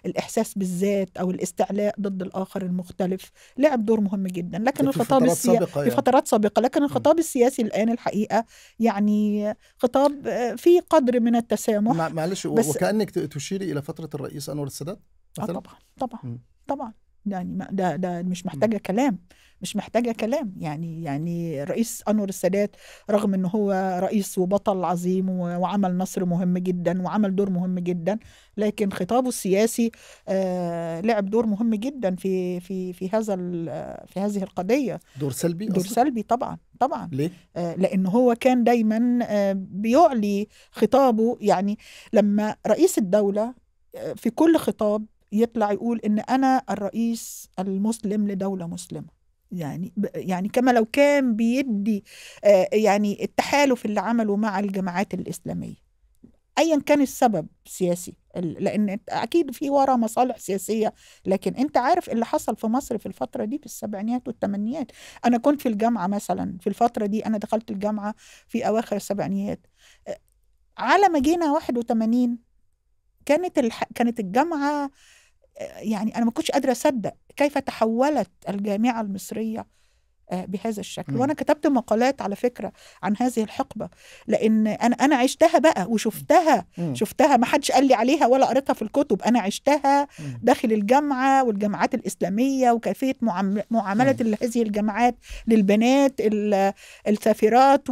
الاحساس بالذات او الاستعلاء ضد الاخر المختلف لعب دور مهم جدا لكن الخطاب السياسي في يعني. فترات سابقه لكن الخطاب السياسي الان الحقيقه يعني خطاب في قدر من التسامح معلش وكانك تشيري الى فتره الرئيس انور السادات آه طبعا طبعا م. طبعا يعني ده ده مش محتاجه كلام مش محتاجه كلام يعني يعني الرئيس انور السادات رغم ان هو رئيس وبطل عظيم وعمل نصر مهم جدا وعمل دور مهم جدا لكن خطابه السياسي آه لعب دور مهم جدا في في في هذا في هذه القضيه دور سلبي دور أصلاً؟ سلبي طبعا طبعا ليه؟ آه لان هو كان دايما آه بيعلي خطابه يعني لما رئيس الدوله آه، في كل خطاب يطلع يقول ان انا الرئيس المسلم لدوله مسلمه يعني يعني كما لو كان بيدي آه، يعني التحالف اللي عمله مع الجماعات الاسلاميه ايا كان السبب سياسي لان اكيد في ورا مصالح سياسيه لكن انت عارف اللي حصل في مصر في الفتره دي في السبعينيات والثمانينات انا كنت في الجامعه مثلا في الفتره دي انا دخلت الجامعه في اواخر السبعينيات آه، على ما جينا 81 كانت الح... كانت الجامعه يعني انا ما كنتش قادره اصدق كيف تحولت الجامعه المصريه آه، بهذا الشكل مم. وانا كتبت مقالات على فكره عن هذه الحقبه لان انا انا عشتها بقى وشفتها مم. شفتها ما حدش قال لي عليها ولا قريتها في الكتب انا عشتها مم. داخل الجامعه والجامعات الاسلاميه وكيفيه معامله هذه الجامعات للبنات السافرات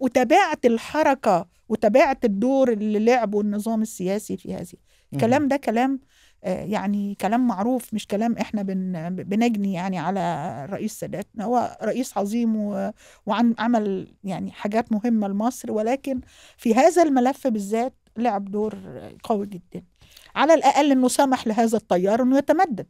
وتابعت الحركه وتابعت الدور اللي لعبه النظام السياسي في هذه الكلام ده كلام يعني كلام معروف مش كلام احنا بن بنجني يعني على الرئيس السادات هو رئيس عظيم وعمل يعني حاجات مهمه لمصر ولكن في هذا الملف بالذات لعب دور قوي جدا على الاقل انه سمح لهذا التيار انه يتمدد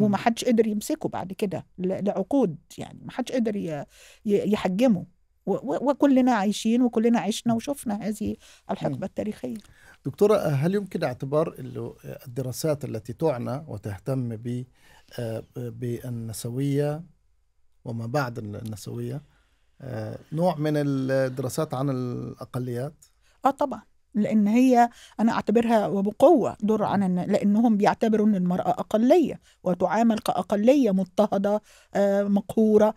وما حدش قدر يمسكه بعد كده لعقود يعني ما حدش قدر يحجمه وكلنا عايشين وكلنا عشنا وشفنا هذه الحقبه التاريخيه دكتورة هل يمكن اعتبار الدراسات التي تعنى وتهتم ب بالنسوية وما بعد النسوية آه، نوع من الدراسات عن الأقليات؟ اه طبعا لان هي انا اعتبرها وبقوه دور عن لانهم بيعتبروا ان المراه اقليه وتعامل كاقليه مضطهده آه، مقهوره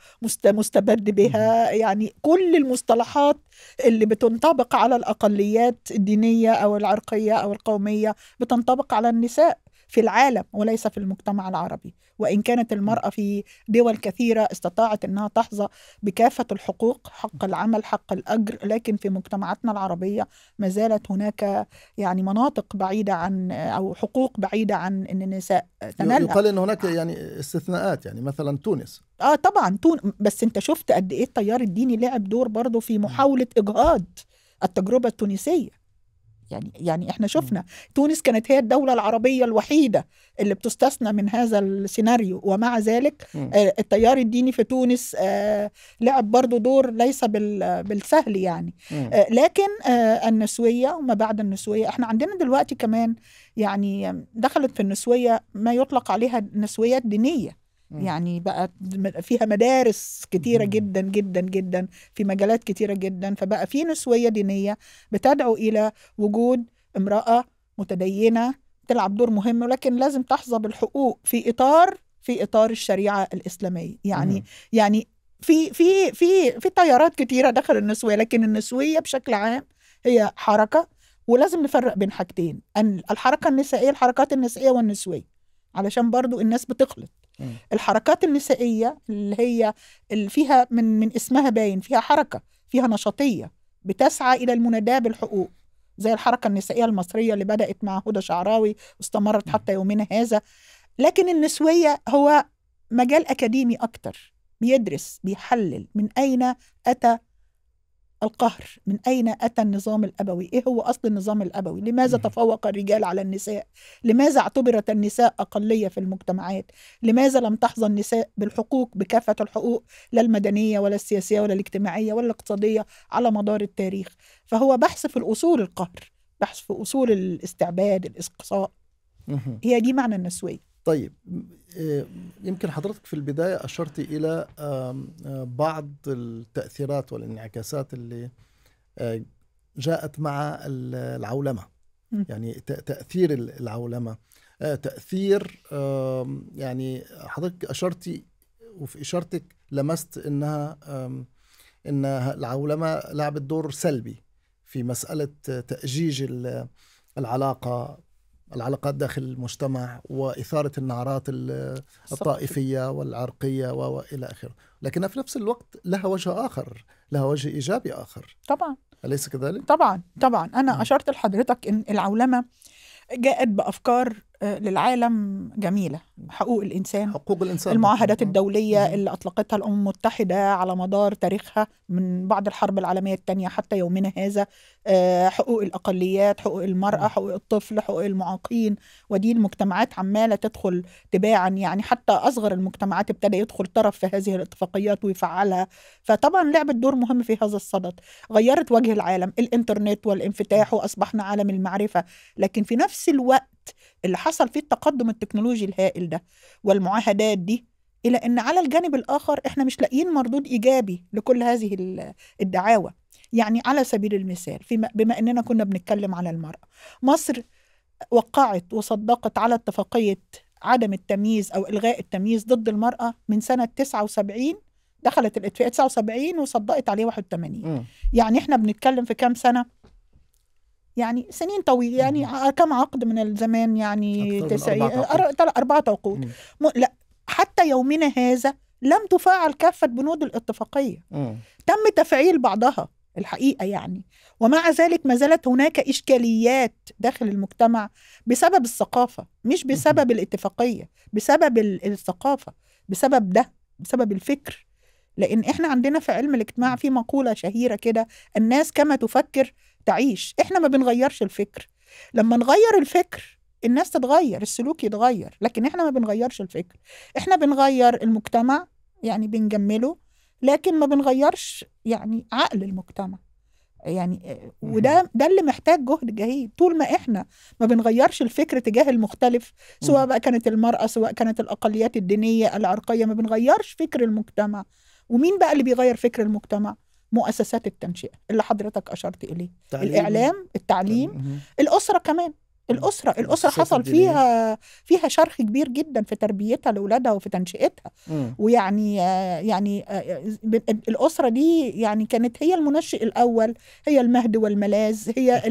مستبد بها يعني كل المصطلحات اللي بتنطبق على الاقليات الدينيه او العرقيه او القوميه بتنطبق على النساء في العالم وليس في المجتمع العربي وإن كانت المرأة في دول كثيرة استطاعت أنها تحظى بكافة الحقوق حق العمل حق الأجر لكن في مجتمعاتنا العربية ما زالت هناك يعني مناطق بعيدة عن أو حقوق بعيدة عن أن النساء تنالها يقال أن هناك آه. يعني استثناءات يعني مثلا تونس اه طبعا تون بس انت شفت قد ايه التيار الديني لعب دور برضه في محاوله اجهاض التجربه التونسيه يعني يعني احنا شفنا تونس كانت هي الدوله العربيه الوحيده اللي بتستثنى من هذا السيناريو ومع ذلك آه، التيار الديني في تونس آه، لعب برضه دور ليس بالسهل يعني آه، لكن النسويه وما بعد النسويه احنا عندنا دلوقتي كمان يعني دخلت في النسويه ما يطلق عليها النسويات الدينيه يعني بقى فيها مدارس كتيرة جدا جدا جدا في مجالات كتيرة جدا فبقى في نسوية دينية بتدعو إلى وجود امرأة متدينة تلعب دور مهم ولكن لازم تحظى بالحقوق في إطار في إطار الشريعة الإسلامية يعني مم. يعني في في في في تيارات كتيرة دخل النسوية لكن النسوية بشكل عام هي حركة ولازم نفرق بين حاجتين الحركة النسائية الحركات النسائية والنسوية علشان برضو الناس بتخلط الحركات النسائيه اللي هي اللي فيها من من اسمها باين فيها حركه فيها نشاطيه بتسعى الى المناداه بالحقوق زي الحركه النسائيه المصريه اللي بدات مع هدى شعراوي واستمرت حتى يومنا هذا لكن النسويه هو مجال اكاديمي اكتر بيدرس بيحلل من اين اتى القهر من أين أتى النظام الأبوي إيه هو أصل النظام الأبوي لماذا تفوق الرجال على النساء لماذا اعتبرت النساء أقلية في المجتمعات لماذا لم تحظى النساء بالحقوق بكافة الحقوق لا المدنية ولا السياسية ولا الاجتماعية ولا الاقتصادية على مدار التاريخ فهو بحث في الأصول القهر بحث في أصول الاستعباد الإسقصاء هي دي معنى النسوية طيب آه، يمكن حضرتك في البداية أشرت إلى آه، بعض التأثيرات والانعكاسات اللي آه، جاءت مع العولمة يعني تأثير العولمة تأثير يعني حضرتك أشرتي وفي إشارتك لمست إنها إن العولمة لعبت دور سلبي في مسألة تأجيج العلاقة العلاقات داخل المجتمع وإثارة النعرات الطائفية والعرقية وإلى آخره لكنها في نفس الوقت لها وجه آخر لها وجه إيجابي آخر طبعا أليس كذلك؟ طبعا طبعا أنا نعم. أشرت لحضرتك أن العولمة جاءت بأفكار للعالم جميلة حقوق الإنسان حقوق الإنسان المعاهدات الدولية اللي أطلقتها الأمم المتحدة على مدار تاريخها من بعد الحرب العالمية الثانية حتى يومنا هذا آه، حقوق الأقليات حقوق المرأة حقوق الطفل حقوق المعاقين ودي المجتمعات عمالة تدخل تباعا يعني حتى أصغر المجتمعات ابتدى يدخل طرف في هذه الاتفاقيات ويفعلها فطبعا لعبت دور مهم في هذا الصدد غيرت وجه العالم الإنترنت والانفتاح وأصبحنا عالم المعرفة لكن في نفس الوقت اللي حصل فيه التقدم التكنولوجي الهائل ده والمعاهدات دي الى ان على الجانب الاخر احنا مش لاقيين مردود ايجابي لكل هذه الدعاوى يعني على سبيل المثال فيما بما اننا كنا بنتكلم على المراه مصر وقعت وصدقت على اتفاقيه عدم التمييز او الغاء التمييز ضد المراه من سنه 79 دخلت الاتفاقيه 79 وصدقت عليه 81 م. يعني احنا بنتكلم في كام سنه يعني سنين طويلة يعني كم عقد من الزمان يعني تسعين أربعة عقود م... لا حتى يومنا هذا لم تفاعل كافة بنود الاتفاقية م. تم تفعيل بعضها الحقيقة يعني ومع ذلك ما زالت هناك إشكاليات داخل المجتمع بسبب الثقافة مش بسبب الاتفاقية بسبب الثقافة بسبب ده بسبب الفكر لأن إحنا عندنا في علم الاجتماع في مقولة شهيرة كده الناس كما تفكر تعيش احنا ما بنغيرش الفكر لما نغير الفكر الناس تتغير السلوك يتغير لكن احنا ما بنغيرش الفكر احنا بنغير المجتمع يعني بنجمله لكن ما بنغيرش يعني عقل المجتمع يعني وده ده اللي محتاج جهد جهيد طول ما احنا ما بنغيرش الفكر تجاه المختلف سواء بقى كانت المرأة سواء كانت الأقليات الدينية العرقية ما بنغيرش فكر المجتمع ومين بقى اللي بيغير فكر المجتمع مؤسسات التنشئه اللي حضرتك اشرت اليه تعليم. الاعلام التعليم تعليم. الاسره كمان الاسره الاسره حصل فيها فيها شرخ كبير جدا في تربيتها لاولادها وفي تنشئتها مم. ويعني يعني الاسره دي يعني كانت هي المنشئ الاول هي المهد والملاذ هي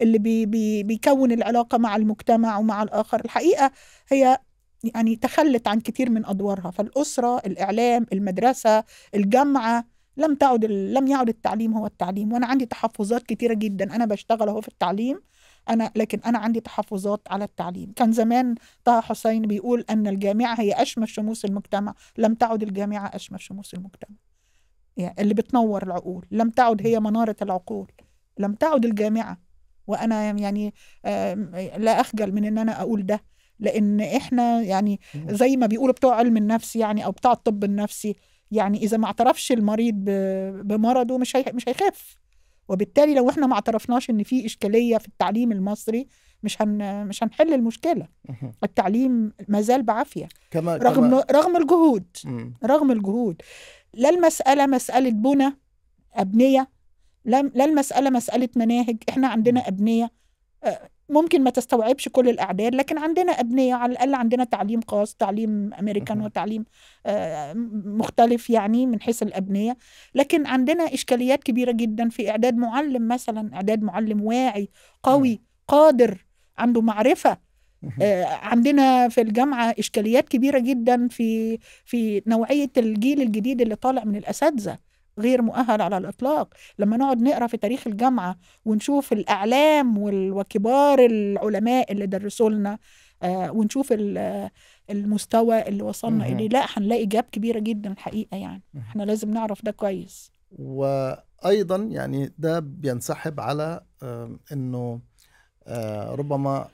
اللي بي بي بيكون العلاقه مع المجتمع ومع الاخر الحقيقه هي يعني تخلت عن كتير من ادوارها فالاسره الاعلام المدرسه الجامعه لم تعد لم يعد التعليم هو التعليم وانا عندي تحفظات كثيره جدا انا بشتغل اهو في التعليم انا لكن انا عندي تحفظات على التعليم كان زمان طه حسين بيقول ان الجامعه هي اشمل شموس المجتمع لم تعد الجامعه اشمل شموس المجتمع يعني اللي بتنور العقول لم تعد هي مناره العقول لم تعد الجامعه وانا يعني لا اخجل من ان انا اقول ده لان احنا يعني زي ما بيقولوا بتوع علم النفس يعني او بتاع الطب النفسي يعني اذا ما اعترفش المريض بمرضه مش مش هيخف وبالتالي لو احنا ما اعترفناش ان في اشكاليه في التعليم المصري مش هن مش هنحل المشكله التعليم ما زال بعافيه كما رغم كما... رغم الجهود رغم الجهود لا المساله مساله بنى ابنيه لا المساله مساله مناهج احنا عندنا ابنيه ممكن ما تستوعبش كل الاعداد لكن عندنا ابنيه على الاقل عندنا تعليم خاص تعليم امريكان وتعليم آه، مختلف يعني من حيث الابنيه لكن عندنا اشكاليات كبيره جدا في اعداد معلم مثلا اعداد معلم واعي قوي قادر عنده معرفه آه، عندنا في الجامعه اشكاليات كبيره جدا في في نوعيه الجيل الجديد اللي طالع من الاساتذه غير مؤهل على الإطلاق لما نقعد نقرأ في تاريخ الجامعة ونشوف الأعلام وكبار العلماء اللي درسوا لنا آه، ونشوف المستوى اللي وصلنا إليه لا هنلاقي جاب كبيرة جدا الحقيقة يعني احنا لازم نعرف ده كويس وأيضا يعني ده بينسحب على أنه آه، ربما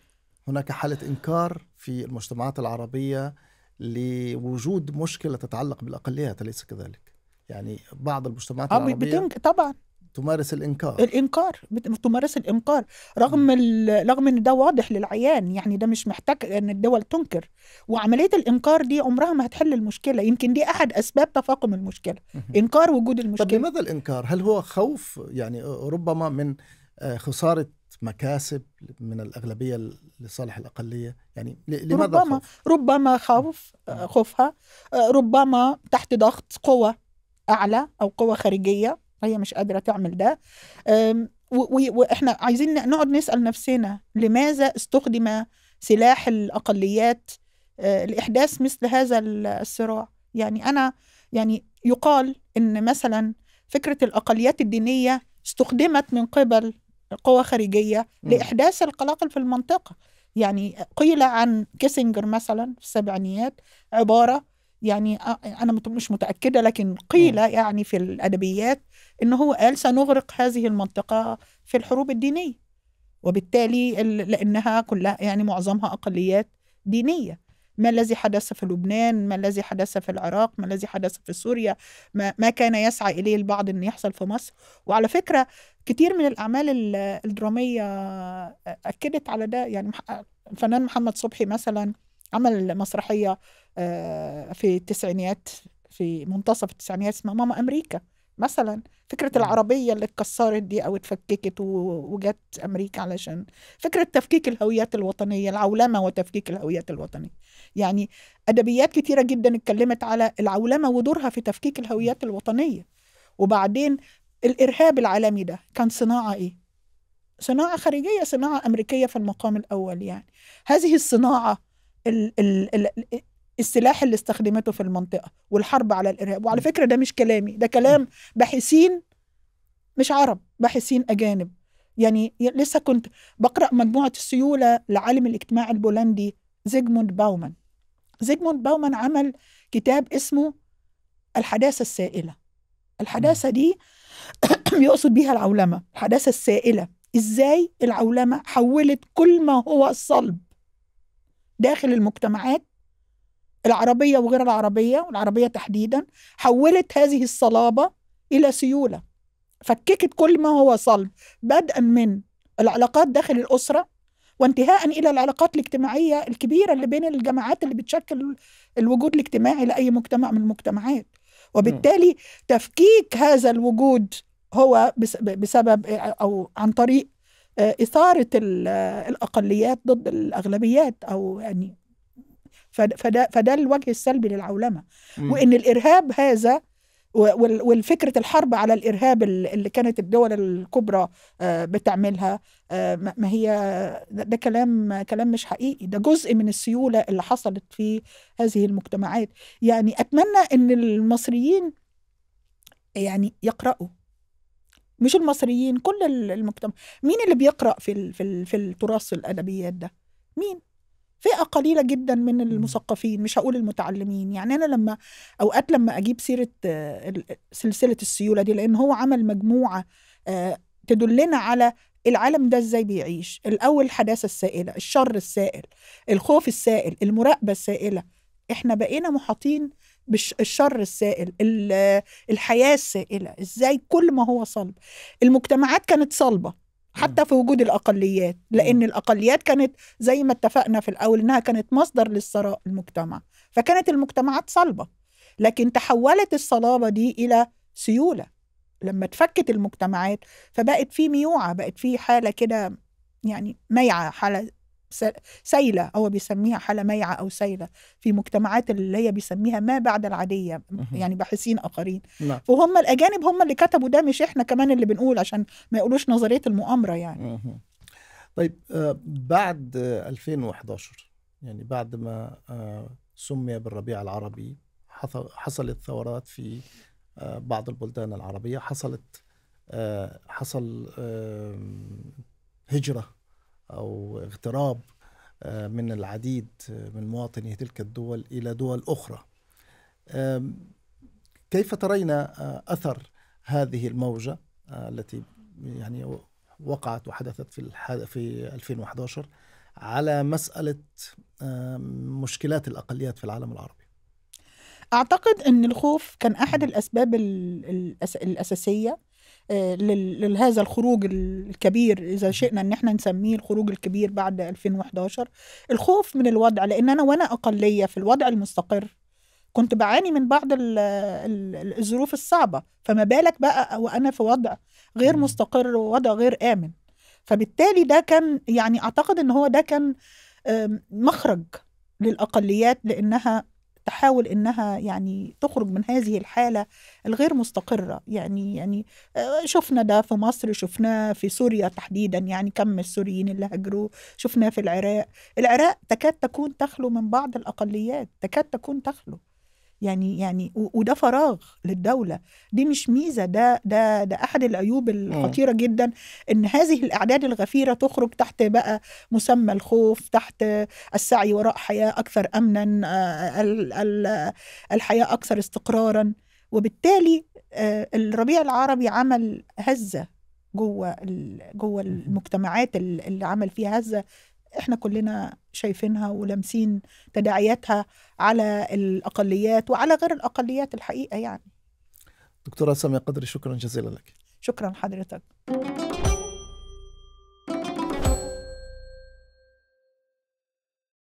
هناك حالة إنكار في المجتمعات العربية لوجود مشكلة تتعلق بالأقليات أليس كذلك؟ يعني بعض المجتمعات العربية بتنك طبعا تمارس الانكار الانكار تمارس الانكار رغم رغم ان ده واضح للعيان يعني ده مش محتاج ان الدول تنكر وعمليه الانكار دي عمرها ما هتحل المشكله يمكن دي احد اسباب تفاقم المشكله انكار وجود المشكله طب لماذا الانكار هل هو خوف يعني ربما من آه، خساره مكاسب من الاغلبيه لصالح الاقليه يعني لماذا ربما خوف؟ ربما خوف آه، خوفها آه، ربما تحت ضغط قوه اعلى او قوه خارجيه هي مش قادره تعمل ده واحنا عايزين نقعد نسال نفسنا لماذا استخدم سلاح الاقليات أه، لاحداث مثل هذا الصراع يعني انا يعني يقال ان مثلا فكره الاقليات الدينيه استخدمت من قبل قوى خارجيه لاحداث القلاقل في المنطقه يعني قيل عن كيسنجر مثلا في السبعينيات عباره يعني آه، انا مش متاكده لكن قيل نعم. يعني في الادبيات ان هو قال سنغرق هذه المنطقه في الحروب الدينيه وبالتالي لانها كلها يعني معظمها اقليات دينيه ما الذي حدث في لبنان ما الذي حدث في العراق ما الذي حدث في سوريا ما, ما كان يسعى إليه البعض أن يحصل في مصر وعلى فكرة كتير من الأعمال الدرامية آه، أكدت على ده يعني آه، الفنان محمد صبحي مثلا عمل مسرحية آه، في التسعينيات في منتصف التسعينيات اسمها ماما امريكا مثلا فكره العربيه اللي اتكسرت دي او اتفككت وجت امريكا علشان فكره تفكيك الهويات الوطنيه العولمه وتفكيك الهويات الوطنيه يعني ادبيات كتيره جدا اتكلمت على العولمه ودورها في تفكيك الهويات الوطنيه وبعدين الارهاب العالمي ده كان صناعه ايه صناعه خارجيه صناعه امريكيه في المقام الاول يعني هذه الصناعه ال ال ال السلاح اللي استخدمته في المنطقه والحرب على الارهاب وعلى فكره ده مش كلامي ده كلام باحثين مش عرب باحثين اجانب يعني لسه كنت بقرا مجموعه السيوله لعالم الاجتماع البولندي زيجموند باومان زيجموند باومان عمل كتاب اسمه الحداثه السائله الحداثه دي يقصد بيها العولمه الحداثه السائله ازاي العولمه حولت كل ما هو صلب داخل المجتمعات العربية وغير العربية والعربية تحديدا حولت هذه الصلابة إلى سيولة فككت كل ما هو صلب بدءا من العلاقات داخل الأسرة وانتهاء إلى العلاقات الاجتماعية الكبيرة اللي بين الجماعات اللي بتشكل الوجود الاجتماعي لأي مجتمع من المجتمعات وبالتالي تفكيك هذا الوجود هو بسبب أو عن طريق آه، إثارة الأقليات ضد الأغلبيات أو يعني فده, فده الوجه السلبي للعولمة وإن الإرهاب هذا والفكرة الحرب على الإرهاب اللي كانت الدول الكبرى آه، بتعملها آه، ما هي ده كلام كلام مش حقيقي ده جزء من السيولة اللي حصلت في هذه المجتمعات يعني أتمنى أن المصريين يعني يقرأوا مش المصريين كل المجتمع مين اللي بيقرأ في, في, في التراث الأدبيات ده مين فئه قليله جدا من المثقفين مش هقول المتعلمين يعني انا لما اوقات لما اجيب سيره آه، سلسله السيوله دي لان هو عمل مجموعه آه، تدلنا على العالم ده ازاي بيعيش الاول الحداثه السائله الشر السائل الخوف السائل المراقبه السائله احنا بقينا محاطين بالشر السائل الحياه السائله ازاي كل ما هو صلب المجتمعات كانت صلبه حتى في وجود الاقليات لان الاقليات كانت زي ما اتفقنا في الاول انها كانت مصدر للثراء المجتمع فكانت المجتمعات صلبه لكن تحولت الصلابه دي الى سيوله لما اتفكت المجتمعات فبقت في ميوعه بقت في حاله كده يعني ميعه حاله سيلة هو بيسميها حالة ميعة أو سيلة في مجتمعات اللي هي بيسميها ما بعد العادية يعني باحثين آخرين وهم نعم. الأجانب هم اللي كتبوا ده مش إحنا كمان اللي بنقول عشان ما يقولوش نظرية المؤامرة يعني طيب آه، بعد 2011 يعني بعد ما آه، سمي بالربيع العربي حصلت ثورات في آه، بعض البلدان العربية حصلت حصل هجرة او اغتراب آه، من العديد آه، من مواطني تلك الدول الى دول اخرى. كيف ترين آه، اثر هذه الموجه التي يعني وقعت وحدثت في في 2011 على مساله مشكلات الاقليات في العالم العربي؟ اعتقد ان الخوف كان احد الاسباب الاساسيه لهذا الخروج الكبير اذا شئنا ان احنا نسميه الخروج الكبير بعد 2011 الخوف من الوضع لان انا وانا اقليه في الوضع المستقر كنت بعاني من بعض الظروف الصعبه فما بالك بقى وانا في وضع غير مستقر ووضع غير امن فبالتالي ده كان يعني اعتقد ان هو ده كان مخرج للاقليات لانها تحاول انها يعني تخرج من هذه الحاله الغير مستقره يعني يعني آه، شفنا ده في مصر شفناه في سوريا تحديدا يعني كم السوريين اللي هاجروا شفناه في العراق العراق تكاد تكون تخلو من بعض الاقليات تكاد تكون تخلو يعني يعني وده فراغ للدوله دي مش ميزه ده ده ده احد العيوب الخطيره جدا ان هذه الاعداد الغفيره تخرج تحت بقى مسمى الخوف تحت السعي وراء حياه اكثر امنا آه، الحياه اكثر استقرارا وبالتالي آه، الربيع العربي عمل هزه جوه جوه المجتمعات اللي عمل فيها هزه احنا كلنا شايفينها ولامسين تداعياتها على الاقليات وعلى غير الاقليات الحقيقه يعني دكتوره ساميه قدري شكرا جزيلا لك شكرا حضرتك